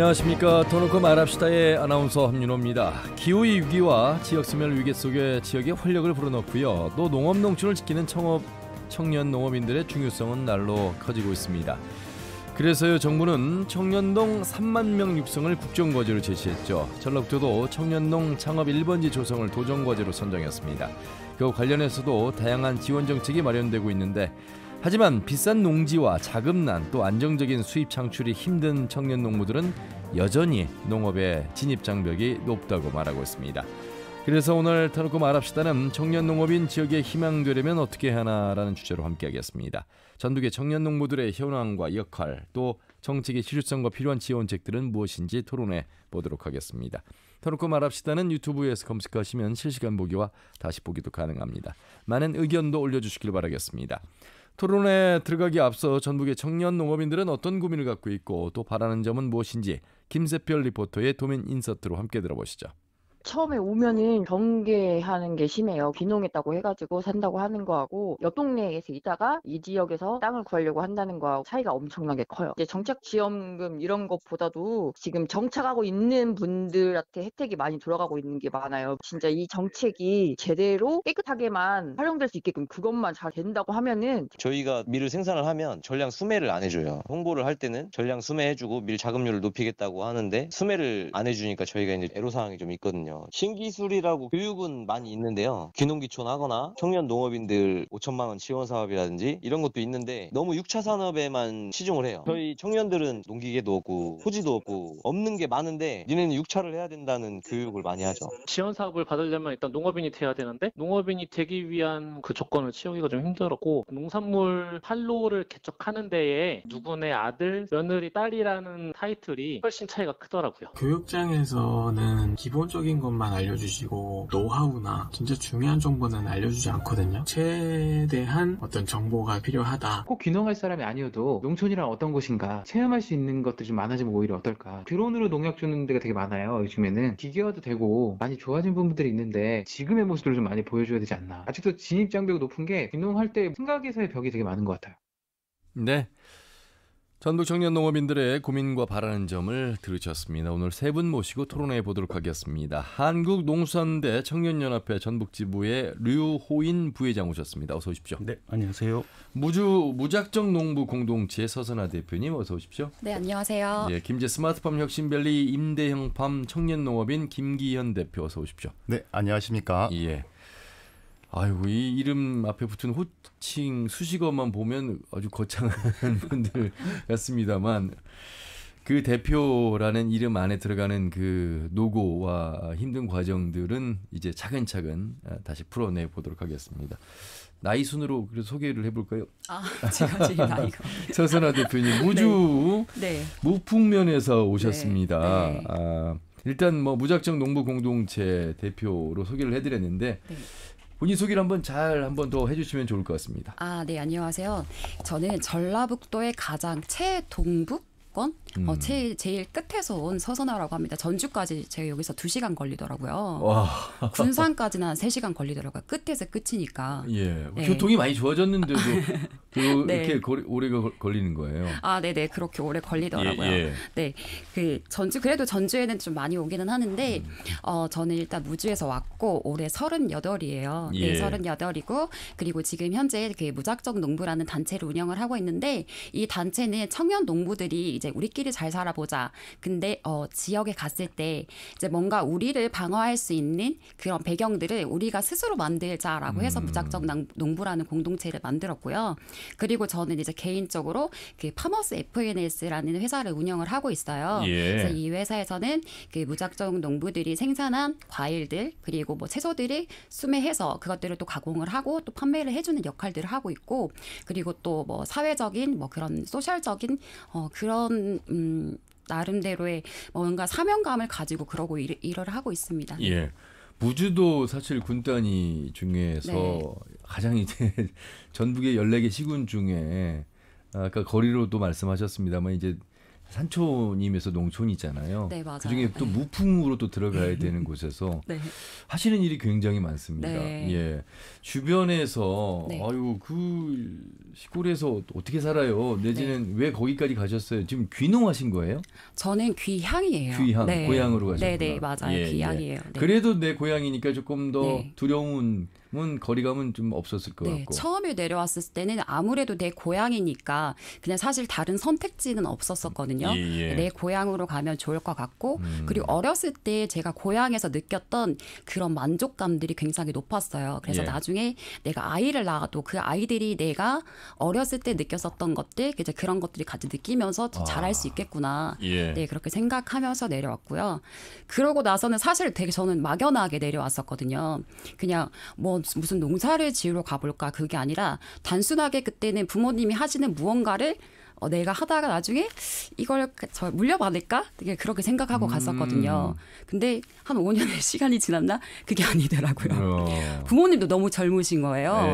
안녕하십니까 더놓고 말합시다의 아나운서 함윤호입니다. 기후 위기와 지역수멸 위기 속에 지역의 활력을 불어넣고요. 또 농업농촌을 지키는 청업, 청년 농업인들의 중요성은 날로 커지고 있습니다. 그래서요 정부는 청년동 3만 명 육성을 국정과제로 제시했죠. 전라북도도 청년동 창업 1번지 조성을 도전과제로 선정했습니다. 그 관련해서도 다양한 지원 정책이 마련되고 있는데 하지만 비싼 농지와 자금난 또 안정적인 수입 창출이 힘든 청년 농부들은 여전히 농업의 진입 장벽이 높다고 말하고 있습니다. 그래서 오늘 터놓고 말합시다는 청년 농업인 지역에 희망되려면 어떻게 하나라는 주제로 함께하겠습니다. 전국의 청년 농부들의 현황과 역할 또 정책의 실효성과 필요한 지원책들은 무엇인지 토론해 보도록 하겠습니다. 터놓고 말합시다는 유튜브에서 검색하시면 실시간 보기와 다시 보기도 가능합니다. 많은 의견도 올려주시길 바라겠습니다. 토론에 들어가기 앞서 전북의 청년 농업인들은 어떤 고민을 갖고 있고 또 바라는 점은 무엇인지 김세별 리포터의 도민 인서트로 함께 들어보시죠. 처음에 오면은 경계하는 게 심해요. 귀농했다고 해가지고 산다고 하는 거하고 옆 동네에서 있다가 이 지역에서 땅을 구하려고 한다는 거하고 차이가 엄청나게 커요. 이제 정착지원금 이런 것보다도 지금 정착하고 있는 분들한테 혜택이 많이 돌아가고 있는 게 많아요. 진짜 이 정책이 제대로 깨끗하게만 활용될 수 있게끔 그것만 잘 된다고 하면은 저희가 밀을 생산을 하면 전량 수매를 안 해줘요. 홍보를 할 때는 전량 수매해주고 밀자금률을 높이겠다고 하는데 수매를 안 해주니까 저희가 이제 애로사항이 좀 있거든요. 있거든요. 신기술이라고 교육은 많이 있는데요. 귀농귀촌 하거나 청년 농업인들 5천만 원 지원 사업이라든지 이런 것도 있는데 너무 6차 산업에만 시중을 해요. 저희 청년들은 농기계도 없고 토지도 없고 없는 게 많은데 니네는 6차를 해야 된다는 교육을 많이 하죠. 지원 사업을 받으려면 일단 농업인이 돼야 되는데 농업인이 되기 위한 그 조건을 채우기가 좀 힘들었고 농산물 판로를 개척하는 데에 누구네 아들, 며느리, 딸이라는 타이틀이 훨씬 차이가 크더라고요. 교육장에서는 기본적인 것만 알려주시고 노하우나 진짜 중요한 정보는 알려주지 않거든요. 최대한 어떤 정보가 필요하다. 꼭 귀농할 사람이 아니어도 농촌이란 어떤 곳인가 체험할 수 있는 것도 좀 많아지면 오히려 어떨까. 드론으로 농약 주는 데가 되게 많아요. 요즘에는 기계화도 되고 많이 좋아진 부분들이 있는데 지금의 모습을 좀 많이 보여줘야 되지 않나. 아직도 진입 장벽이 높은 게 귀농할 때 생각에서의 벽이 되게 많은 것 같아요. 네. 전북 청년 농업인들의 고민과 바라는 점을 들으셨습니다. 오늘 세 분 모시고 토론해 보도록 하겠습니다. 한국농수산대 청년연합회 전북지부의 류호인 부회장 오셨습니다. 어서 오십시오. 네, 안녕하세요. 무주 무작정 농부 공동체 서선아 대표님 어서 오십시오. 네, 안녕하세요. 예, 김제 스마트팜 혁신밸리 임대형팜 청년농업인 김기현 대표 어서 오십시오. 네, 안녕하십니까. 예. 아이고이 이름 앞에 붙은 호칭 수식어만 보면 아주 거창한 분들 같습니다만 그 대표라는 이름 안에 들어가는 그 노고와 힘든 과정들은 이제 차근차근 아, 다시 풀어내 보도록 하겠습니다. 나이 순으로 그래 소개를 해볼까요? 아, 제가 제일 나이가. 서선아 대표님, 무주 네. 네. 무풍면에서 오셨습니다. 네, 네. 아, 일단 뭐 무작정 농부 공동체 대표로 소개를 해드렸는데 네. 본인 소개를 한번 잘 한번 더 해주시면 좋을 것 같습니다. 아, 네, 안녕하세요. 저는 전라북도의 가장 최동북 사건 어, 음. 어, 제일 제일 끝에서 온 서선화라고 합니다. 전주까지 제가 여기서 두 시간 걸리더라고요. 와. 군산까지는 한세 시간 걸리더라고요. 끝에서 끝이니까. 예. 네. 교통이 많이 좋아졌는데도 그, 네. 렇게 거리, 오래 걸리는 거예요. 아, 네, 네, 그렇게 오래 걸리더라고요. 예, 예. 네, 그 전주 그래도 전주에는 좀 많이 오기는 하는데 음. 어, 저는 일단 무주에서 왔고 올해 3 8이에요 네, 예. 서른이고 그리고 지금 현재 그 무작정 농부라는 단체를 운영을 하고 있는데 이 단체는 청년 농부들이 이제 우리끼리 잘 살아보자. 근데 어, 지역에 갔을 때 이제 뭔가 우리를 방어할 수 있는 그런 배경들을 우리가 스스로 만들자라고 해서 음. 무작정 농부라는 공동체를 만들었고요. 그리고 저는 이제 개인적으로 그 파머스 FNS라는 회사를 운영을 하고 있어요. 예. 그래서 이 회사에서는 그 무작정 농부들이 생산한 과일들 그리고 뭐 채소들이 수매해서 그것들을 또 가공을 하고 또 판매를 해주는 역할들을 하고 있고 그리고 또 뭐 사회적인 뭐 그런 소셜적인 어, 그런 그런 음, 나름대로의 뭐 뭔가 사명감을 가지고 그러고 일, 일을 하고 있습니다. 예. 무주도 사실 군단위 중에서 네. 가장 이제 전북의 14개 시군 중에 아까 거리로도 말씀하셨습니다만 이제 산촌이면서 농촌이잖아요. 네, 맞아요. 그중에 또무풍으로또 네. 들어가야 되는 곳에서 네. 하시는 일이 굉장히 많습니다. 네. 예. 주변에서 네. 아유 그 시골에서 어떻게 살아요? 내지는 네. 왜 거기까지 가셨어요? 지금 귀농하신 거예요? 저는 귀향이에요. 귀향 네. 고향으로 가셨구나. 네, 네, 맞아요. 예, 예. 귀향이에요. 예. 그래도 내 고향이니까 조금 더 두려운 은 거리감은 좀 없었을 것 네, 같고. 처음에 내려왔을 때는 아무래도 내 고향이니까 그냥 사실 다른 선택지는 없었었거든요. 음, 예, 예. 내 고향으로 가면 좋을 것 같고 음. 그리고 어렸을 때 제가 고향에서 느꼈던 그런 만족감들이 굉장히 높았어요. 그래서 예. 나중에 내가 아이를 낳아도 그 아이들이 내가 어렸을 때 느꼈었던 것들 이제 그런 것들이 같이 느끼면서 아. 잘할 수 아, 있겠구나. 예. 네 그렇게 생각하면서 내려왔고요. 그러고 나서는 사실 되게 저는 막연하게 내려왔었거든요. 그냥 뭐 무슨 농사를 지으러 가볼까 그게 아니라 단순하게 그때는 부모님이 하시는 무언가를 어, 내가 하다가 나중에 이걸 그, 저 물려받을까? 되게 그렇게 생각하고 음. 갔었거든요. 근데 한 5년의 시간이 지났나? 그게 아니더라고요. 어. 부모님도 너무 젊으신 거예요. 예.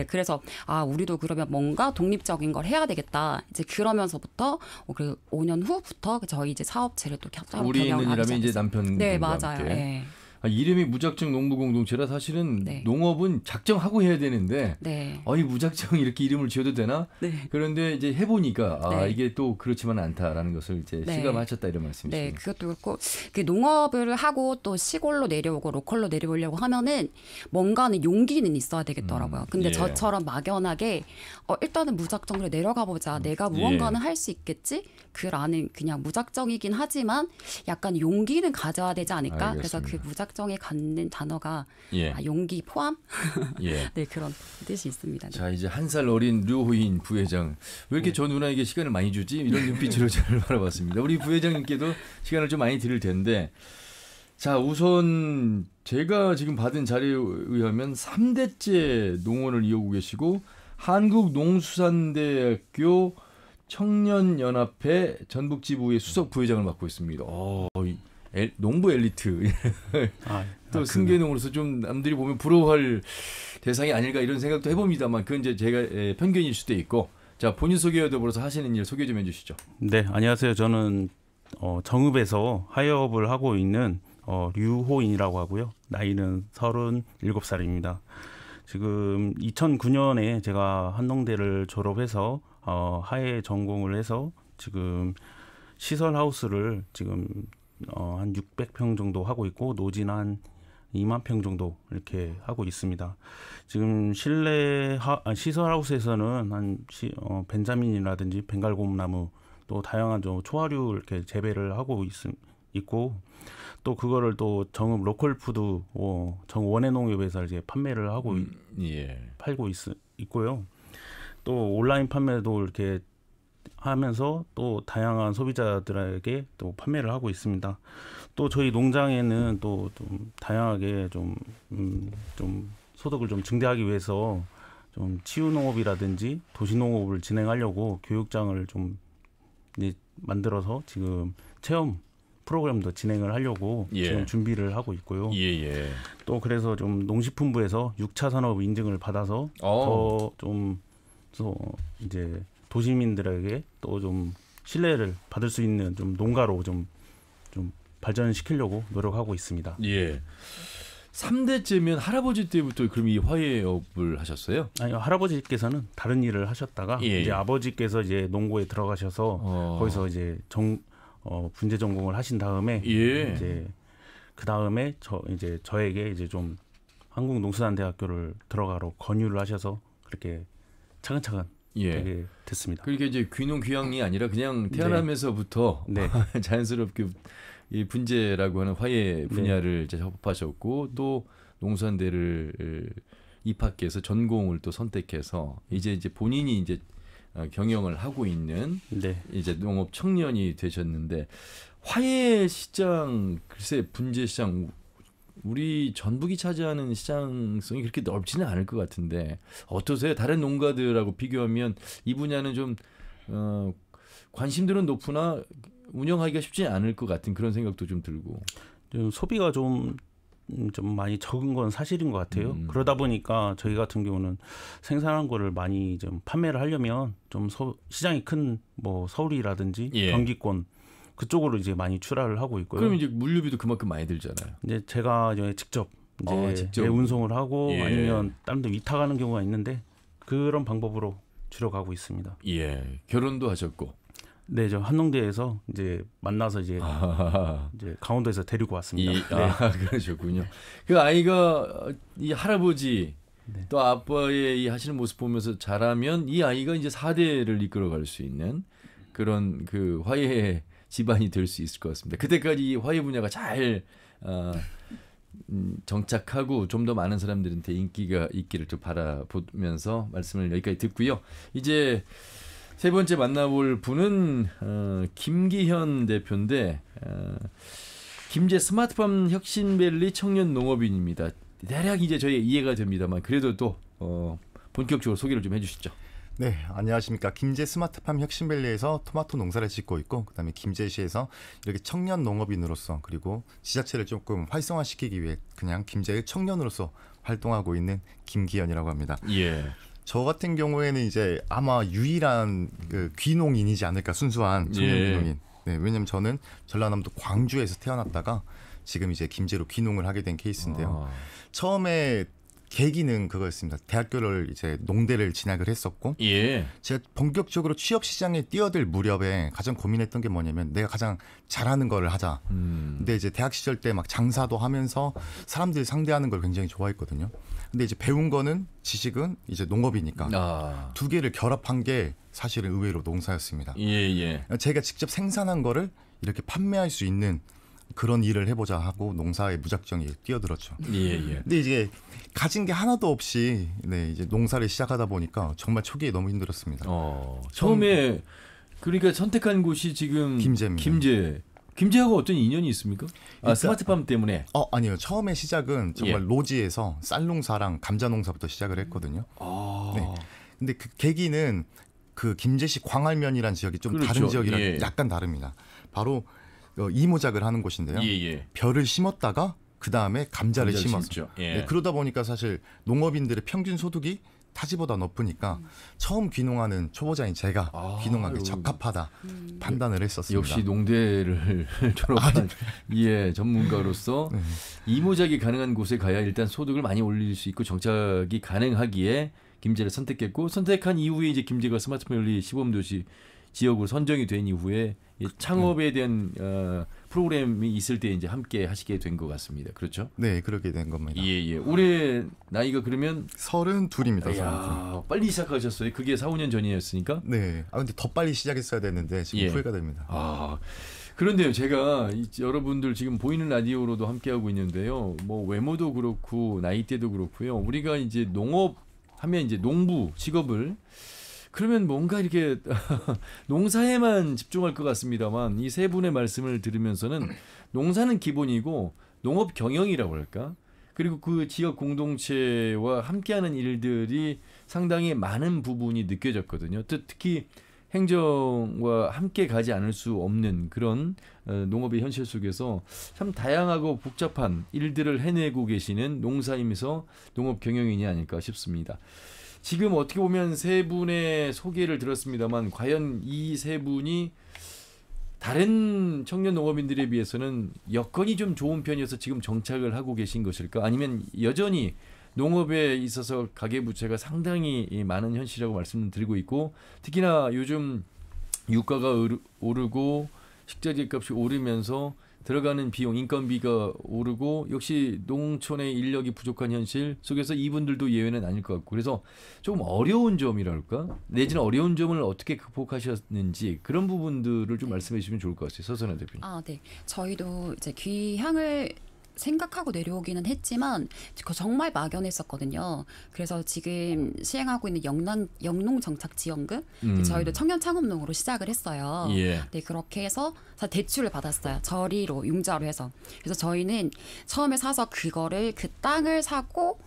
예. 그래서 아, 우리도 그러면 뭔가 독립적인 걸 해야 되겠다. 이제 그러면서부터 어, 그 5년 후부터 저희 이제 사업체를 또 따로 우리는 이라면 이제 남편 네, 맞아요. 예. 아, 이름이 무작정 농부 공동체라 사실은 네. 농업은 작정하고 해야 되는데 네. 어이 무작정 이렇게 이름을 지어도 되나? 네. 그런데 이제 해보니까 아 네. 이게 또 그렇지만 않다라는 것을 이제 실감하셨다 네. 이런 말씀이시죠. 네, 그것도 그렇고 그 농업을 하고 또 시골로 내려오고 로컬로 내려오려고 하면은 뭔가는 용기는 있어야 되겠더라고요. 음, 근데 예. 저처럼 막연하게 어, 일단은 무작정 으로 내려가 보자. 음, 내가 예. 무언가는 예. 할수 있겠지. 그라는 그냥 무작정이긴 하지만 약간 용기는 가져야 되지 않을까. 알겠습니다. 그래서 그 무작 작정에 갖는 단어가 예. 아, 용기 포함 예. 네 그런 뜻이 있습니다. 네. 자 이제 한 살 어린 류호인 부회장 왜 이렇게 네. 저 누나에게 시간을 많이 주지 이런 눈빛으로 저를 바라봤습니다. 우리 부회장님께도 시간을 좀 많이 드릴 텐데 자 우선 제가 지금 받은 자료에 의하면 3대째 농원을 이어오고 계시고 한국농수산대학교 청년연합회 전북지부의 수석 부회장을 맡고 있습니다. 오. 아. 엘, 농부 엘리트 아, 또 아, 승계농으로서 좀 남들이 보면 부러워할 대상이 아닐까 이런 생각도 해봅니다만 그건 이제 제가 에, 예, 편견일 수도 있고 자 본인 소개와 더불어서 하시는 일 소개 좀 해주시죠. 네 안녕하세요 저는 어, 정읍에서 하역업을 하고 있는 어, 류호인이라고 하고요 나이는 37살입니다. 지금 2009년에 제가 한농대를 졸업해서 어, 하해 전공을 해서 지금 시설 하우스를 지금 어, 한 600평 정도 하고 있고 노지는 한 2만 평 정도 이렇게 하고 있습니다. 지금 실내 하, 아, 시설 하우스에서는 한 시, 어, 벤자민이라든지 벵갈곰 나무 또 다양한 좀 초화류 이렇게 재배를 하고 있음 있고 또 그거를 또 정읍 로컬 푸드 어, 정 원예 농협에서 이제 판매를 하고 음, 예. 팔고 있, 있고요. 또 온라인 판매도 이렇게 하면서 또 다양한 소비자들에게 또 판매를 하고 있습니다. 또 저희 농장에는 또 좀 다양하게 좀 음, 좀 소득을 좀 증대하기 위해서 좀 치유농업이라든지 도시농업을 진행하려고 교육장을 좀 이제 만들어서 지금 체험 프로그램도 진행을 하려고 예. 지금 준비를 하고 있고요. 예예. 예. 또 그래서 좀 농식품부에서 육차 산업 인증을 받아서 어. 더좀 이제 도시민들에게 또 좀 신뢰를 받을 수 있는 좀 농가로 좀좀 발전시키려고 노력하고 있습니다. 예. 3대째면 할아버지 때부터 그럼 이 화훼업을 하셨어요? 아니요. 할아버지께서는 다른 일을 하셨다가 예. 이제 아버지께서 이제 농고에 들어가셔서 어. 거기서 이제 정 어, 분재 전공을 하신 다음에 예. 이제 그 다음에 저 이제 저에게 이제 좀 한국농수산대학교를 들어가로 권유를 하셔서 그렇게 차근차근 예. 되게 됐습니다. 그러니까 이제 귀농 귀향이 아니라 그냥 네. 태어나면서부터 네. 네. 자연스럽게 이 분재라고 하는 화훼 네. 분야를 네. 이제 협업하셨고 또 농산대를 입학해서 전공을 또 선택해서 이제 이제 본인이 이제 어, 경영을 하고 있는 네. 이제 농업 청년이 되셨는데 화훼 시장 글쎄 분재 시장 우리 전북이 차지하는 시장성이 그렇게 넓지는 않을 것 같은데 어떠세요? 다른 농가들하고 비교하면 이 분야는 좀 어, 관심들은 높으나 운영하기가 쉽지 않을 것 같은 그런 생각도 좀 들고 좀 소비가 좀 좀 많이 적은 건 사실인 것 같아요. 음. 그러다 보니까 저희 같은 경우는 생산한 거를 많이 좀 판매를 하려면 좀 서, 시장이 큰 뭐 서울이라든지 예. 경기권 그쪽으로 이제 많이 출하를 하고 있고요. 그럼 이제 물류비도 그만큼 많이 들잖아요. 이제 제가 이제 직접 이제 아, 직접. 운송을 하고 예. 아니면 다른 데 위탁하는 경우가 있는데 그런 방법으로 줄여가고 있습니다. 예. 결혼도 하셨고. 네, 저 한농대에서 이제 만나서 이제, 아 이제 강원도에서 데리고 왔습니다. 이, 아, 네. 아, 그러셨군요. 그 아이가 이 할아버지 네. 또 아빠의 이 하시는 모습 보면서 자라면 이 아이가 이제 사대를 이끌어 갈수 있는 그런 그 화해의 집안이 될 수 있을 것 같습니다. 그때까지 화해 분야가 잘 어, 음, 정착하고 좀 더 많은 사람들한테 인기가 있기를 좀 바라보면서 말씀을 여기까지 듣고요. 이제 세 번째 만나볼 분은 어, 김기현 대표인데 어, 김제 스마트팜 혁신밸리 청년 농업인입니다. 대략 이제 저희 이해가 됩니다만 그래도 또 어, 본격적으로 소개를 좀 해주시죠. 네, 안녕하십니까. 김제 스마트팜 혁신밸리에서 토마토 농사를 짓고 있고, 그 다음에 김제시에서 이렇게 청년 농업인으로서, 그리고 지자체를 조금 활성화시키기 위해 그냥 김제의 청년으로서 활동하고 있는 김기현이라고 합니다. 예. 저 같은 경우에는 이제 아마 유일한 그 귀농인이지 않을까, 순수한 청년 예. 귀농인. 네, 왜냐면 저는 전라남도 광주에서 태어났다가 지금 이제 김제로 귀농을 하게 된 케이스인데요. 아. 처음에 계기는 그거였습니다. 대학교를 이제 농대를 진학을 했었고 예. 제가 본격적으로 취업 시장에 뛰어들 무렵에 가장 고민했던 게 뭐냐면 내가 가장 잘하는 거를 하자. 음. 근데 이제 대학 시절 때 막 장사도 하면서 사람들 상대하는 걸 굉장히 좋아했거든요. 근데 이제 배운 거는 지식은 이제 농업이니까 아. 두 개를 결합한 게 사실은 의외로 농사였습니다. 예, 예. 제가 직접 생산한 거를 이렇게 판매할 수 있는 그런 일을 해보자 하고 농사에 무작정 뛰어들었죠. 예, 예. 근데 이제 가진 게 하나도 없이 네, 이제 농사를 시작하다 보니까 정말 초기에 너무 힘들었습니다. 어, 처음에 그러니까 선택한 곳이 지금 김제입니다. 김제. 김제하고 어떤 인연이 있습니까? 아, 스마트팜 때문에. 어 아니요. 처음에 시작은 정말 예. 로지에서 쌀농사랑 감자농사부터 시작을 했거든요. 아. 네. 근데 그 계기는 그 김제시 광활면이란 지역이 좀 그렇죠. 다른 지역이랑 예. 약간 다릅니다. 바로 어, 이모작을 하는 곳인데요. 예, 예. 별을 심었다가 그 다음에 감자를, 감자를 심었죠. 예. 네, 그러다 보니까 사실 농업인들의 평균 소득이 타지보다 높으니까 음. 처음 귀농하는 초보자인 제가 아, 귀농하기 적합하다 음. 판단을 했었습니다. 역시 농대를 졸업한 아, 네. 예 전문가로서 네. 이모작이 가능한 곳에 가야 일단 소득을 많이 올릴 수 있고 정착이 가능하기에 김제를 선택했고 선택한 이후에 이제 김제가 스마트폰 열리 시범 도시 지역으로 선정이 된 이후에 그 예, 창업에 예. 대한 어, 프로그램이 있을 때 이제 함께 하시게 된 것 같습니다. 그렇죠? 네, 그렇게 된 겁니다. 예, 예. 올해 나이가 그러면 서른 둘입니다. 야, 빨리 시작하셨어요. 그게 4, 5년 전이었으니까. 네. 아 근데 더 빨리 시작했어야 되는데 지금 예. 후회가 됩니다. 아. 그런데요, 제가 여러분들 지금 보이는 라디오로도 함께하고 있는데요. 뭐 외모도 그렇고 나이대도 그렇고요. 우리가 이제 농업 하면 이제 농부 직업을 그러면 뭔가 이렇게 농사에만 집중할 것 같습니다만 이 세 분의 말씀을 들으면서는 농사는 기본이고 농업 경영이라고 할까? 그리고 그 지역 공동체와 함께하는 일들이 상당히 많은 부분이 느껴졌거든요. 특히 행정과 함께 가지 않을 수 없는 그런 어, 농업의 현실 속에서 참 다양하고 복잡한 일들을 해내고 계시는 농사임면서 농업 경영인이 아닐까 싶습니다. 지금 어떻게 보면 세 분의 소개를 들었습니다만 과연 이 세 분이 다른 청년 농업인들에 비해서는 여건이 좀 좋은 편이어서 지금 정착을 하고 계신 것일까? 아니면 여전히 농업에 있어서 가계부채가 상당히 많은 현실이라고 말씀드리고 있고 특히나 요즘 유가가 오르고 식자재 값이 오르면서 들어가는 비용 인건비가 오르고 역시 농촌의 인력이 부족한 현실 속에서 이분들도 예외는 아닐 것 같고 그래서 조금 어려운 점이랄까 내지는 어려운 점을 어떻게 극복하셨는지 그런 부분들을 좀 말씀해 주시면 좋을 것 같아요 서선아 대표님. 아 네, 저희도 이제 귀향을 생각하고 내려오기는 했지만 그 정말 막연했었거든요. 그래서 지금 시행하고 있는 영남 영농 정착 지원금 음. 저희도 청년 창업농으로 시작을 했어요. 예. 네 그렇게 해서 대출을 받았어요. 저리로 융자로 해서 그래서 저희는 처음에 사서 그거를 그 땅을 사고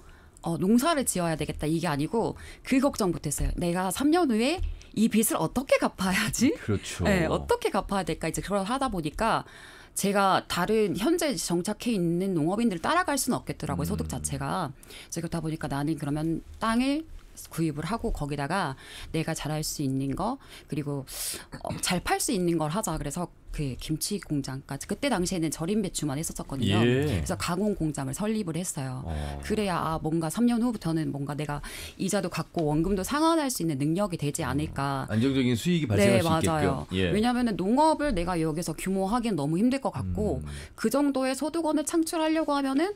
어, 농사를 지어야 되겠다 이게 아니고 그 걱정부터 했어요. 내가 3년 후에 이 빚을 어떻게 갚아야지? 그렇죠. 네, 어떻게 갚아야 될까 이제 그걸 하다 보니까 제가 다른 현재 정착해 있는 농업인들 따라갈 수는 없겠더라고요. 소득 음. 자체가. 그래서 그렇다 보니까 나는 그러면 땅을 구입을 하고 거기다가 내가 잘할 수 있는 거 그리고 어, 잘팔 수 있는 걸 하자 그래서 그 김치 공장까지 그때 당시에는 절임 배추만 했었었거든요. 예. 그래서 가공 공장을 설립을 했어요. 어. 그래야 아, 뭔가 3년 후부터는 뭔가 내가 이자도 갖고 원금도 상환할 수 있는 능력이 되지 않을까. 음, 안정적인 수익이 발생할 네, 수 맞아요. 있겠죠. 예. 왜냐하면 농업을 내가 여기서 규모하기엔 너무 힘들 것 같고 음. 그 정도의 소득원을 창출하려고 하면은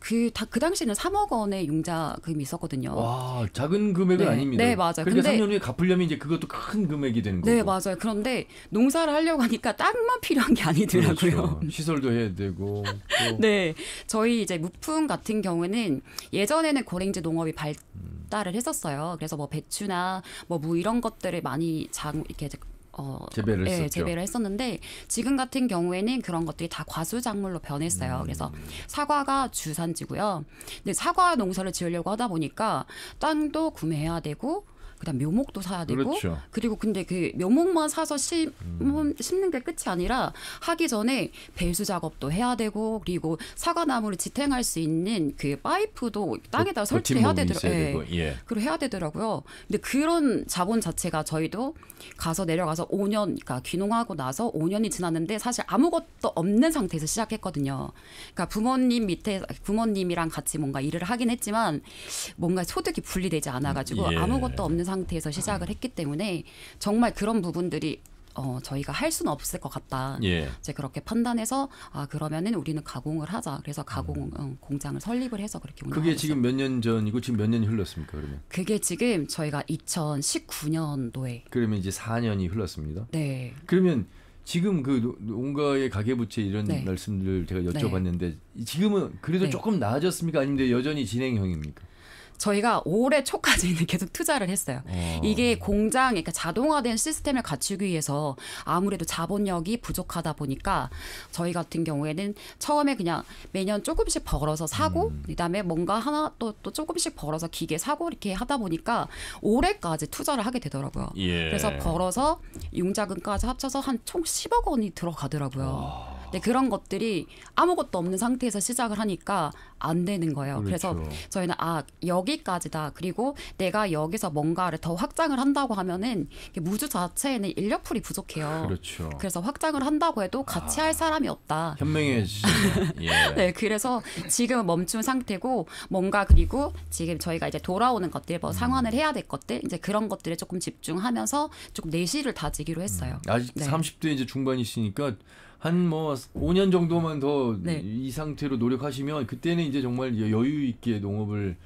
그, 다, 그 당시에는 3억 원의 용자금이 있었거든요. 와, 작은 금액은 네. 아닙니다. 네, 맞아요. 그러니까 근데, 3년 후에 갚으려면 이제 그것도 큰 금액이 되는 네, 거고. 네, 맞아요. 그런데 농사를 하려고 하니까 땅만 필요한 게 아니더라고요. 그렇죠. 시설도 해야 되고. 네. 저희 이제 무품 같은 경우는 예전에는 고랭지 농업이 발달을 했었어요. 그래서 뭐 배추나 뭐 무 이런 것들을 많이 장, 이렇게 어, 재배를, 예, 재배를 했었는데 지금 같은 경우에는 그런 것들이 다 과수작물로 변했어요. 음. 그래서 사과가 주산지고요. 근데 사과 농사를 지으려고 하다 보니까 땅도 구매해야 되고 그다음 묘목도 사야 되고 그렇죠. 그리고 근데 그 묘목만 사서 심, 음. 음. 심는 게 끝이 아니라 하기 전에 배수 작업도 해야 되고 그리고 사과나무를 지탱할 수 있는 그 파이프도 땅에다 그, 설치해야 되더라고요. 예. 예. 그리고 해야 되더라고요. 근데 그런 자본 자체가 저희도 가서 내려가서 5년 그러니까 귀농하고 나서 5년이 지났는데 사실 아무것도 없는 상태에서 시작했거든요. 그러니까 부모님 밑에 부모님이랑 같이 뭔가 일을 하긴 했지만 뭔가 소득이 분리되지 않아 가지고 음, 예. 아무것도 없는 상태 상태에서 시작을 했기 때문에 정말 그런 부분들이 어, 저희가 할 수는 없을 것 같다. 예. 이제 그렇게 판단해서 아 그러면은 우리는 가공을 하자. 그래서 가공 음. 공장을 설립을 해서 그렇게 운영하고 그게 지금 몇 년 전이고 지금 몇 년이 흘렀습니까 그러면? 그게 지금 저희가 2019년도에 그러면 이제 4년이 흘렀습니다. 네. 그러면 지금 그 농가의 가계부채 이런 네. 말씀들 제가 네. 여쭤봤는데 지금은 그래도 네. 조금 나아졌습니까? 아니면 여전히 진행형입니까? 저희가 올해 초까지는 계속 투자를 했어요. 어. 이게 공장, 그러니까 자동화된 시스템을 갖추기 위해서 아무래도 자본력이 부족하다 보니까 저희 같은 경우에는 처음에 그냥 매년 조금씩 벌어서 사고, 음. 그다음에 뭔가 하나 또, 또 조금씩 벌어서 기계 사고 이렇게 하다 보니까 올해까지 투자를 하게 되더라고요. 예. 그래서 벌어서 융자금까지 합쳐서 한 총 10억 원이 들어가더라고요. 와. 근데 네, 그런 것들이 아무것도 없는 상태에서 시작을 하니까 안 되는 거예요. 그렇죠. 그래서 저희는 아 여기까지다. 그리고 내가 여기서 뭔가를 더 확장을 한다고 하면은 무주 자체에는 인력풀이 부족해요. 그렇죠. 그래서 확장을 한다고 해도 같이 아, 할 사람이 없다. 현명해지. 예. 네, 그래서 지금 멈춘 상태고 뭔가 그리고 지금 저희가 이제 돌아오는 것들, 뭐 음. 상환을 해야 될 것들 이제 그런 것들에 조금 집중하면서 조금 내실을 다지기로 했어요. 음. 아직 네. 30대 이제 중반이시니까 한뭐 5년 정도만 더이 네. 상태로 노력하시면 그때는 이제 정말 여유 있게 농업을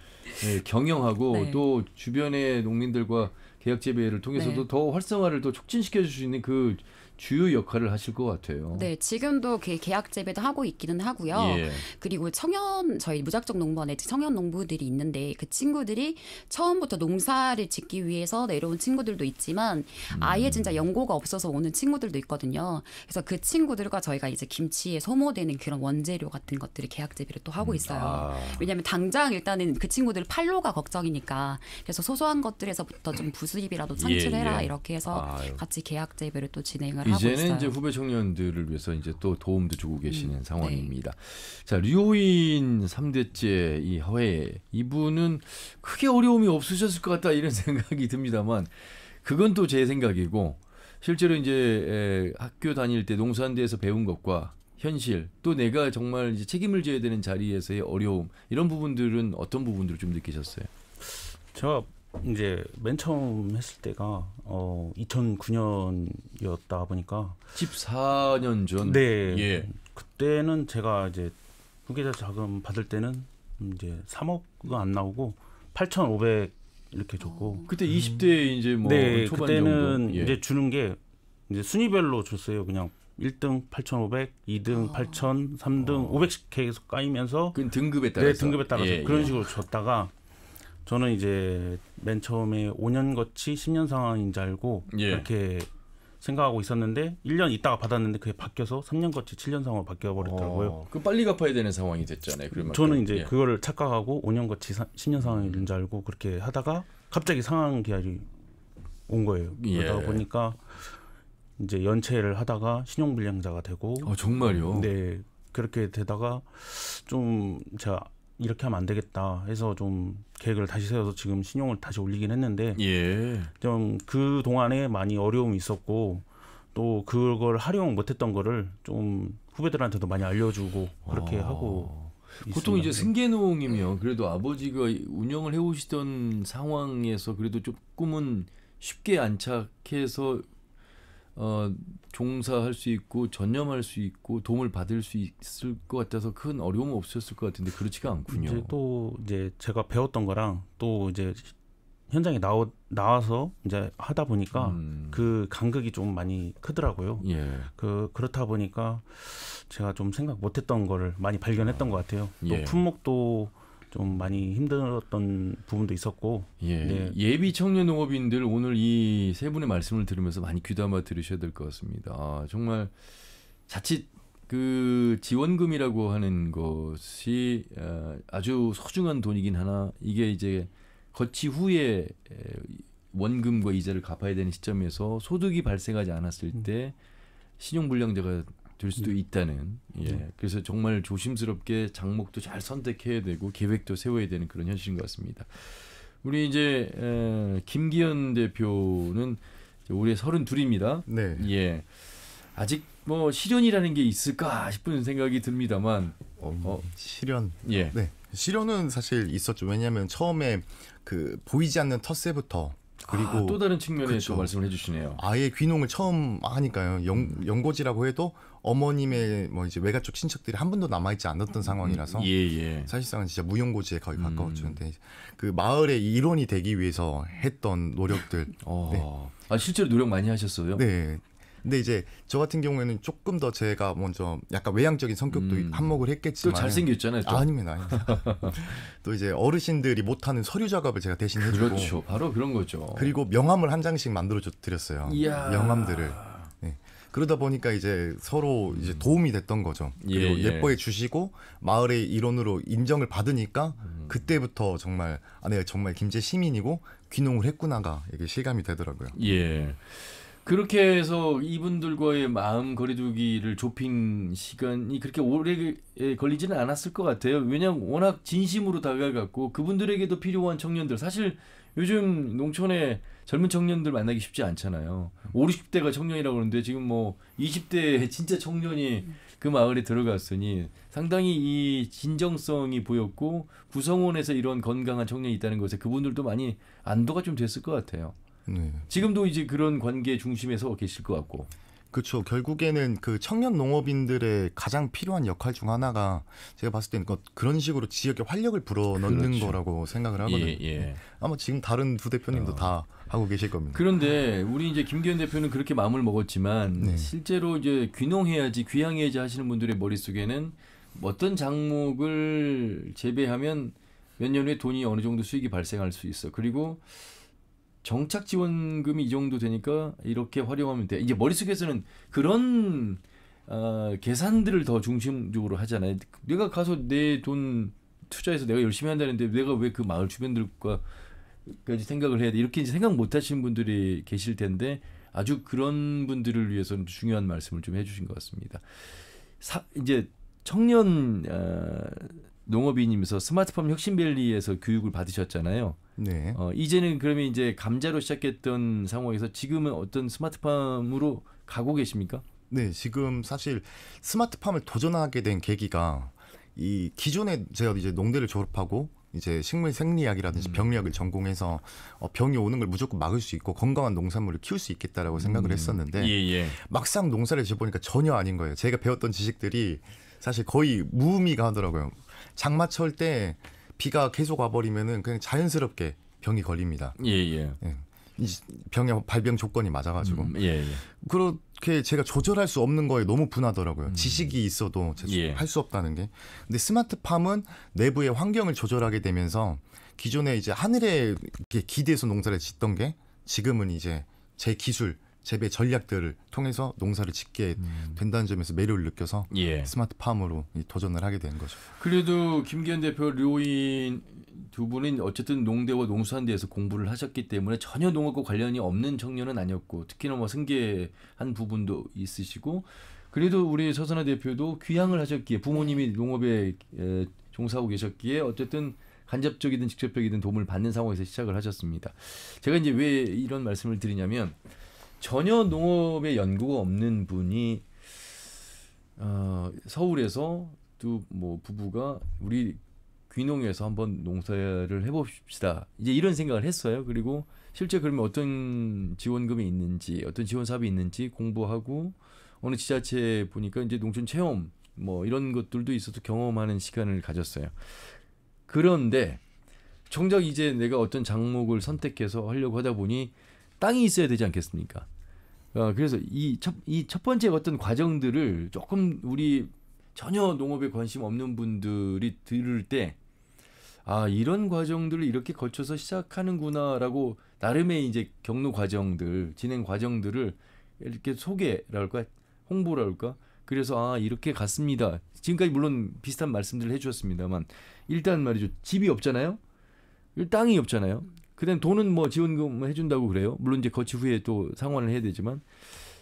네, 경영하고 네. 또 주변의 농민들과 계약 재배를 통해서도 네. 더 활성화를 더 촉진시켜 줄 수 있는 그 주요 역할을 하실 것 같아요. 네, 지금도 계약 재배도 하고 있기는 하고요. 예. 그리고 청년 저희 무작정 농번에 청년 농부들이 있는데 그 친구들이 처음부터 농사를 짓기 위해서 내려온 친구들도 있지만 음. 아예 진짜 연고가 없어서 오는 친구들도 있거든요. 그래서 그 친구들과 저희가 이제 김치에 소모되는 그런 원재료 같은 것들을 계약 재배를 또 하고 음, 있어요. 아. 왜냐하면 당장 일단은 그 친구들 팔로가 걱정이니까 그래서 소소한 것들에서부터 좀 부수입이라도 창출해라 예, 예. 이렇게 해서 아유. 같이 계약 재배를 또 진행을 이제는 있어요. 이제 후배 청년들을 위해서 이제 또 도움도 주고 음, 계시는 음, 상황입니다. 네. 자, 류호인 3대째 이 허해 이분은 크게 어려움이 없으셨을 것 같다 이런 생각이 듭니다만 그건 또 제 생각이고 실제로 이제 학교 다닐 때 농수한대에서 배운 것과 현실 또 내가 정말 이제 책임을 져야 되는 자리에서의 어려움 이런 부분들은 어떤 부분들을 좀 느끼셨어요? 저 이제 맨 처음 했을 때가 어 2009년이었다 보니까 14년 전. 네. 예. 그때는 제가 이제 후계자 자금 받을 때는 이제 3억도 안 나오고 8,500 이렇게 줬고 어, 그때 20대 이제 뭐 네, 초반 그때는 정도? 예. 이제 주는 게 이제 순위별로 줬어요. 그냥 1등 8,500, 2등 아. 8,000, 3등 아. 500씩 계속 까이면서 그 등급에 네, 따라서 네, 등급에 따라서 예, 그런 예. 식으로 줬다가 저는 이제 맨 처음에 5년 거치 10년 상황인 줄 알고 예. 그렇게 생각하고 있었는데 1년 있다가 받았는데 그게 바뀌어서 3년 거치 7년 상황으로 바뀌어 버렸더라고요. 어. 그 빨리 갚아야 되는 상황이 됐잖아요. 그 저는 이제 예. 그거를 착각하고 5년 거치 10년 상황인 줄 알고 그렇게 하다가 갑자기 상황 기약이온 거예요. 예. 그러다 보니까 이제 연체를 하다가 신용불량자가 되고. 어, 정말요? 네. 그렇게 되다가 좀 제가 이렇게 하면 안 되겠다 해서 좀 계획을 다시 세워서 지금 신용을 다시 올리긴 했는데 예. 좀그 동안에 많이 어려움이 있었고 또 그걸 활용 못했던 거를 좀 후배들한테도 많이 알려주고 그렇게 아. 하고 보통 있습니다. 이제 승계농이면 그래도 아버지가 운영을 해오시던 상황에서 그래도 조금은 쉽게 안착해서 어, 종사할 수 있고 전념할 수 있고 도움을 받을 수 있을 것 같아서 큰 어려움 은 없었을 것 같은데 그렇지가 않군요. 이제 또 이제 제가 배웠던 거랑 또 이제 현장에 나오, 나와서 이제 하다 보니까 음. 그 간극이 좀 많이 크더라고요. 예. 그 그렇다 보니까 제가 좀 생각 못했던 거를 많이 발견했던 것 같아요. 또 예. 품목도 좀 많이 힘들었던 부분도 있었고 예. 네. 예비 청년 농업인들 오늘 이 세 분의 말씀을 들으면서 많이 귀담아 들으셔야 될 것 같습니다. 아, 정말 자칫 그 지원금이라고 하는 것이 아, 아주 소중한 돈이긴 하나 이게 이제 거치 후에 원금과 이자를 갚아야 되는 시점에서 소득이 발생하지 않았을 때 음. 신용불량자가 될 수도 네. 있다는 예 네. 그래서 정말 조심스럽게 장목도 잘 선택해야 되고 계획도 세워야 되는 그런 현실인 것 같습니다. 우리 이제 에, 김기현 대표는 올해 서른 둘입니다. 네. 예. 아직 뭐 실현이라는 게 있을까 싶은 생각이 듭니다만. 어, 어. 실현. 예. 네. 실현은 사실 있었죠. 왜냐하면 처음에 그 보이지 않는 텃세부터 그리고 아, 또 다른 측면에서 말씀을 해주시네요. 아예 귀농을 처음 하니까요. 연, 음. 연고지라고 해도 어머님의 뭐 이제 외가 쪽 친척들이 한 분도 남아있지 않았던 상황이라서 음, 예, 예. 사실상은 진짜 무용고지에 거의 가까웠죠. 음. 근데 그 마을의 일원이 되기 위해서 했던 노력들. 어. 네. 아 실제로 노력 많이 하셨어요? 네. 근데 이제 저 같은 경우에는 조금 더 제가 먼저 약간 외향적인 성격도 음. 한몫을 했겠지만 또 잘생겼잖아요. 또. 아 아닙니다. 또 이제 어르신들이 못하는 서류 작업을 제가 대신 해주고 그렇죠. 바로 그런 거죠. 그리고 명함을 한 장씩 만들어 드렸어요. 명함들을. 그러다 보니까 이제 서로 이제 음. 도움이 됐던 거죠. 그리고 예, 예, 예.뻐해 주시고 마을의 일원으로 인정을 받으니까 음. 그때부터 정말 아 내가 정말 김제 시민이고 귀농을 했구나가 이게 실감이 되더라고요. 예. 그렇게 해서 이분들과의 마음 거리두기를 좁힌 시간이 그렇게 오래 걸리지는 않았을 것 같아요. 왜냐하면 워낙 진심으로 다가갔고 그분들에게도 필요한 청년들 사실 요즘 농촌에 젊은 청년들 만나기 쉽지 않잖아요. 5, 60대가 청년이라고 그러는데 지금 뭐 20대 진짜 청년이 그 마을에 들어갔으니 상당히 이 진정성이 보였고 구성원에서 이런 건강한 청년이 있다는 것에 그분들도 많이 안도가 좀 됐을 것 같아요. 네. 지금도 이제 그런 관계 중심에서 계실 것 같고. 그렇죠. 결국에는 그 청년 농업인들의 가장 필요한 역할 중 하나가 제가 봤을 때는 그 그런 식으로 지역에 활력을 불어넣는 그렇죠. 거라고 생각을 하거든요. 예, 예. 네. 아마 지금 다른 두 대표님도 어. 다 하고 계실 겁니다. 그런데 우리 이제 김기현 대표는 그렇게 마음을 먹었지만 네. 실제로 이제 귀농해야지 귀향해야지 하시는 분들의 머릿속에는 어떤 장목을 재배하면 몇 년 후에 돈이 어느 정도 수익이 발생할 수 있어. 그리고 정착 지원금이 이 정도 되니까 이렇게 활용하면 돼. 이제 머릿속에서는 그런 어, 계산들을 더 중심적으로 하잖아요. 내가 가서 내 돈 투자해서 내가 열심히 한다는데 내가 왜 그 마을 주변들과까지 생각을 해야 돼? 이렇게 이제 생각 못 하시는 분들이 계실 텐데 아주 그런 분들을 위해서는 중요한 말씀을 좀 해주신 것 같습니다. 사, 이제 청년 어, 농업인이면서 스마트팜 혁신밸리에서 교육을 받으셨잖아요. 네. 어, 이제는 그러면 이제 감자로 시작했던 상황에서 지금은 어떤 스마트팜으로 가고 계십니까? 네, 지금 사실 스마트팜을 도전하게 된 계기가 이 기존에 제가 이제 농대를 졸업하고 이제 식물 생리학이라든지 음. 병리학을 전공해서 어, 병이 오는 걸 무조건 막을 수 있고 건강한 농산물을 키울 수 있겠다라고 생각을 음. 했었는데 예, 예. 막상 농사를 지어보니까 전혀 아닌 거예요. 제가 배웠던 지식들이 사실 거의 무의미가 하더라고요. 장마철 때 비가 계속 와버리면은 그냥 자연스럽게 병이 걸립니다. 예, 예. 예. 병의 발병 조건이 맞아가지고. 음, 예, 예. 그렇게 제가 조절할 수 없는 거에 너무 분하더라고요. 음. 지식이 있어도 예. 할수 없다는 게. 근데 스마트팜은 내부의 환경을 조절하게 되면서 기존에 이제 하늘에 기대해서 농사를 짓던 게 지금은 이제 제 기술, 재배 전략들을 통해서 농사를 짓게 음. 된다는 점에서 매력을 느껴서 예. 스마트팜으로 도전을 하게 된 거죠. 그래도 김기현 대표, 류인 두 분은 어쨌든 농대와 농수산대에서 공부를 하셨기 때문에 전혀 농업과 관련이 없는 청년은 아니었고 특히나 뭐 승계한 부분도 있으시고 그래도 우리 서선아 대표도 귀향을 하셨기에 부모님이 네. 농업 에, 종사하고 계셨기에 어쨌든 간접적이든 직접적이든 도움을 받는 상황에서 시작을 하셨습니다. 제가 이제 왜 이런 말씀을 드리냐면 전혀 농업에 연구가 없는 분이 어, 서울에서 또 뭐 부부가 우리 귀농에서 한번 농사를 해봅시다. 이제 이런 생각을 했어요. 그리고 실제 그러면 어떤 지원금이 있는지, 어떤 지원 사업이 있는지 공부하고 어느 지자체 에 보니까 이제 농촌 체험 뭐 이런 것들도 있어서 경험하는 시간을 가졌어요. 그런데 정작 이제 내가 어떤 장목을 선택해서 하려고 하다 보니 땅이 있어야 되지 않겠습니까? 어, 그래서 이 첫 이 첫 번째 어떤 과정들을 조금 우리 전혀 농업에 관심 없는 분들이 들을 때 아, 이런 과정들을 이렇게 거쳐서 시작하는구나라고 나름의 이제 경로 과정들, 진행 과정들을 이렇게 소개랄까, 홍보랄까. 그래서 아, 이렇게 갔습니다. 지금까지 물론 비슷한 말씀들을 해 주셨습니다만 일단 말이죠. 집이 없잖아요. 땅이 없잖아요. 그다음 돈은 뭐 지원금 해준다고 그래요. 물론 이제 거치 후에 또 상환을 해야 되지만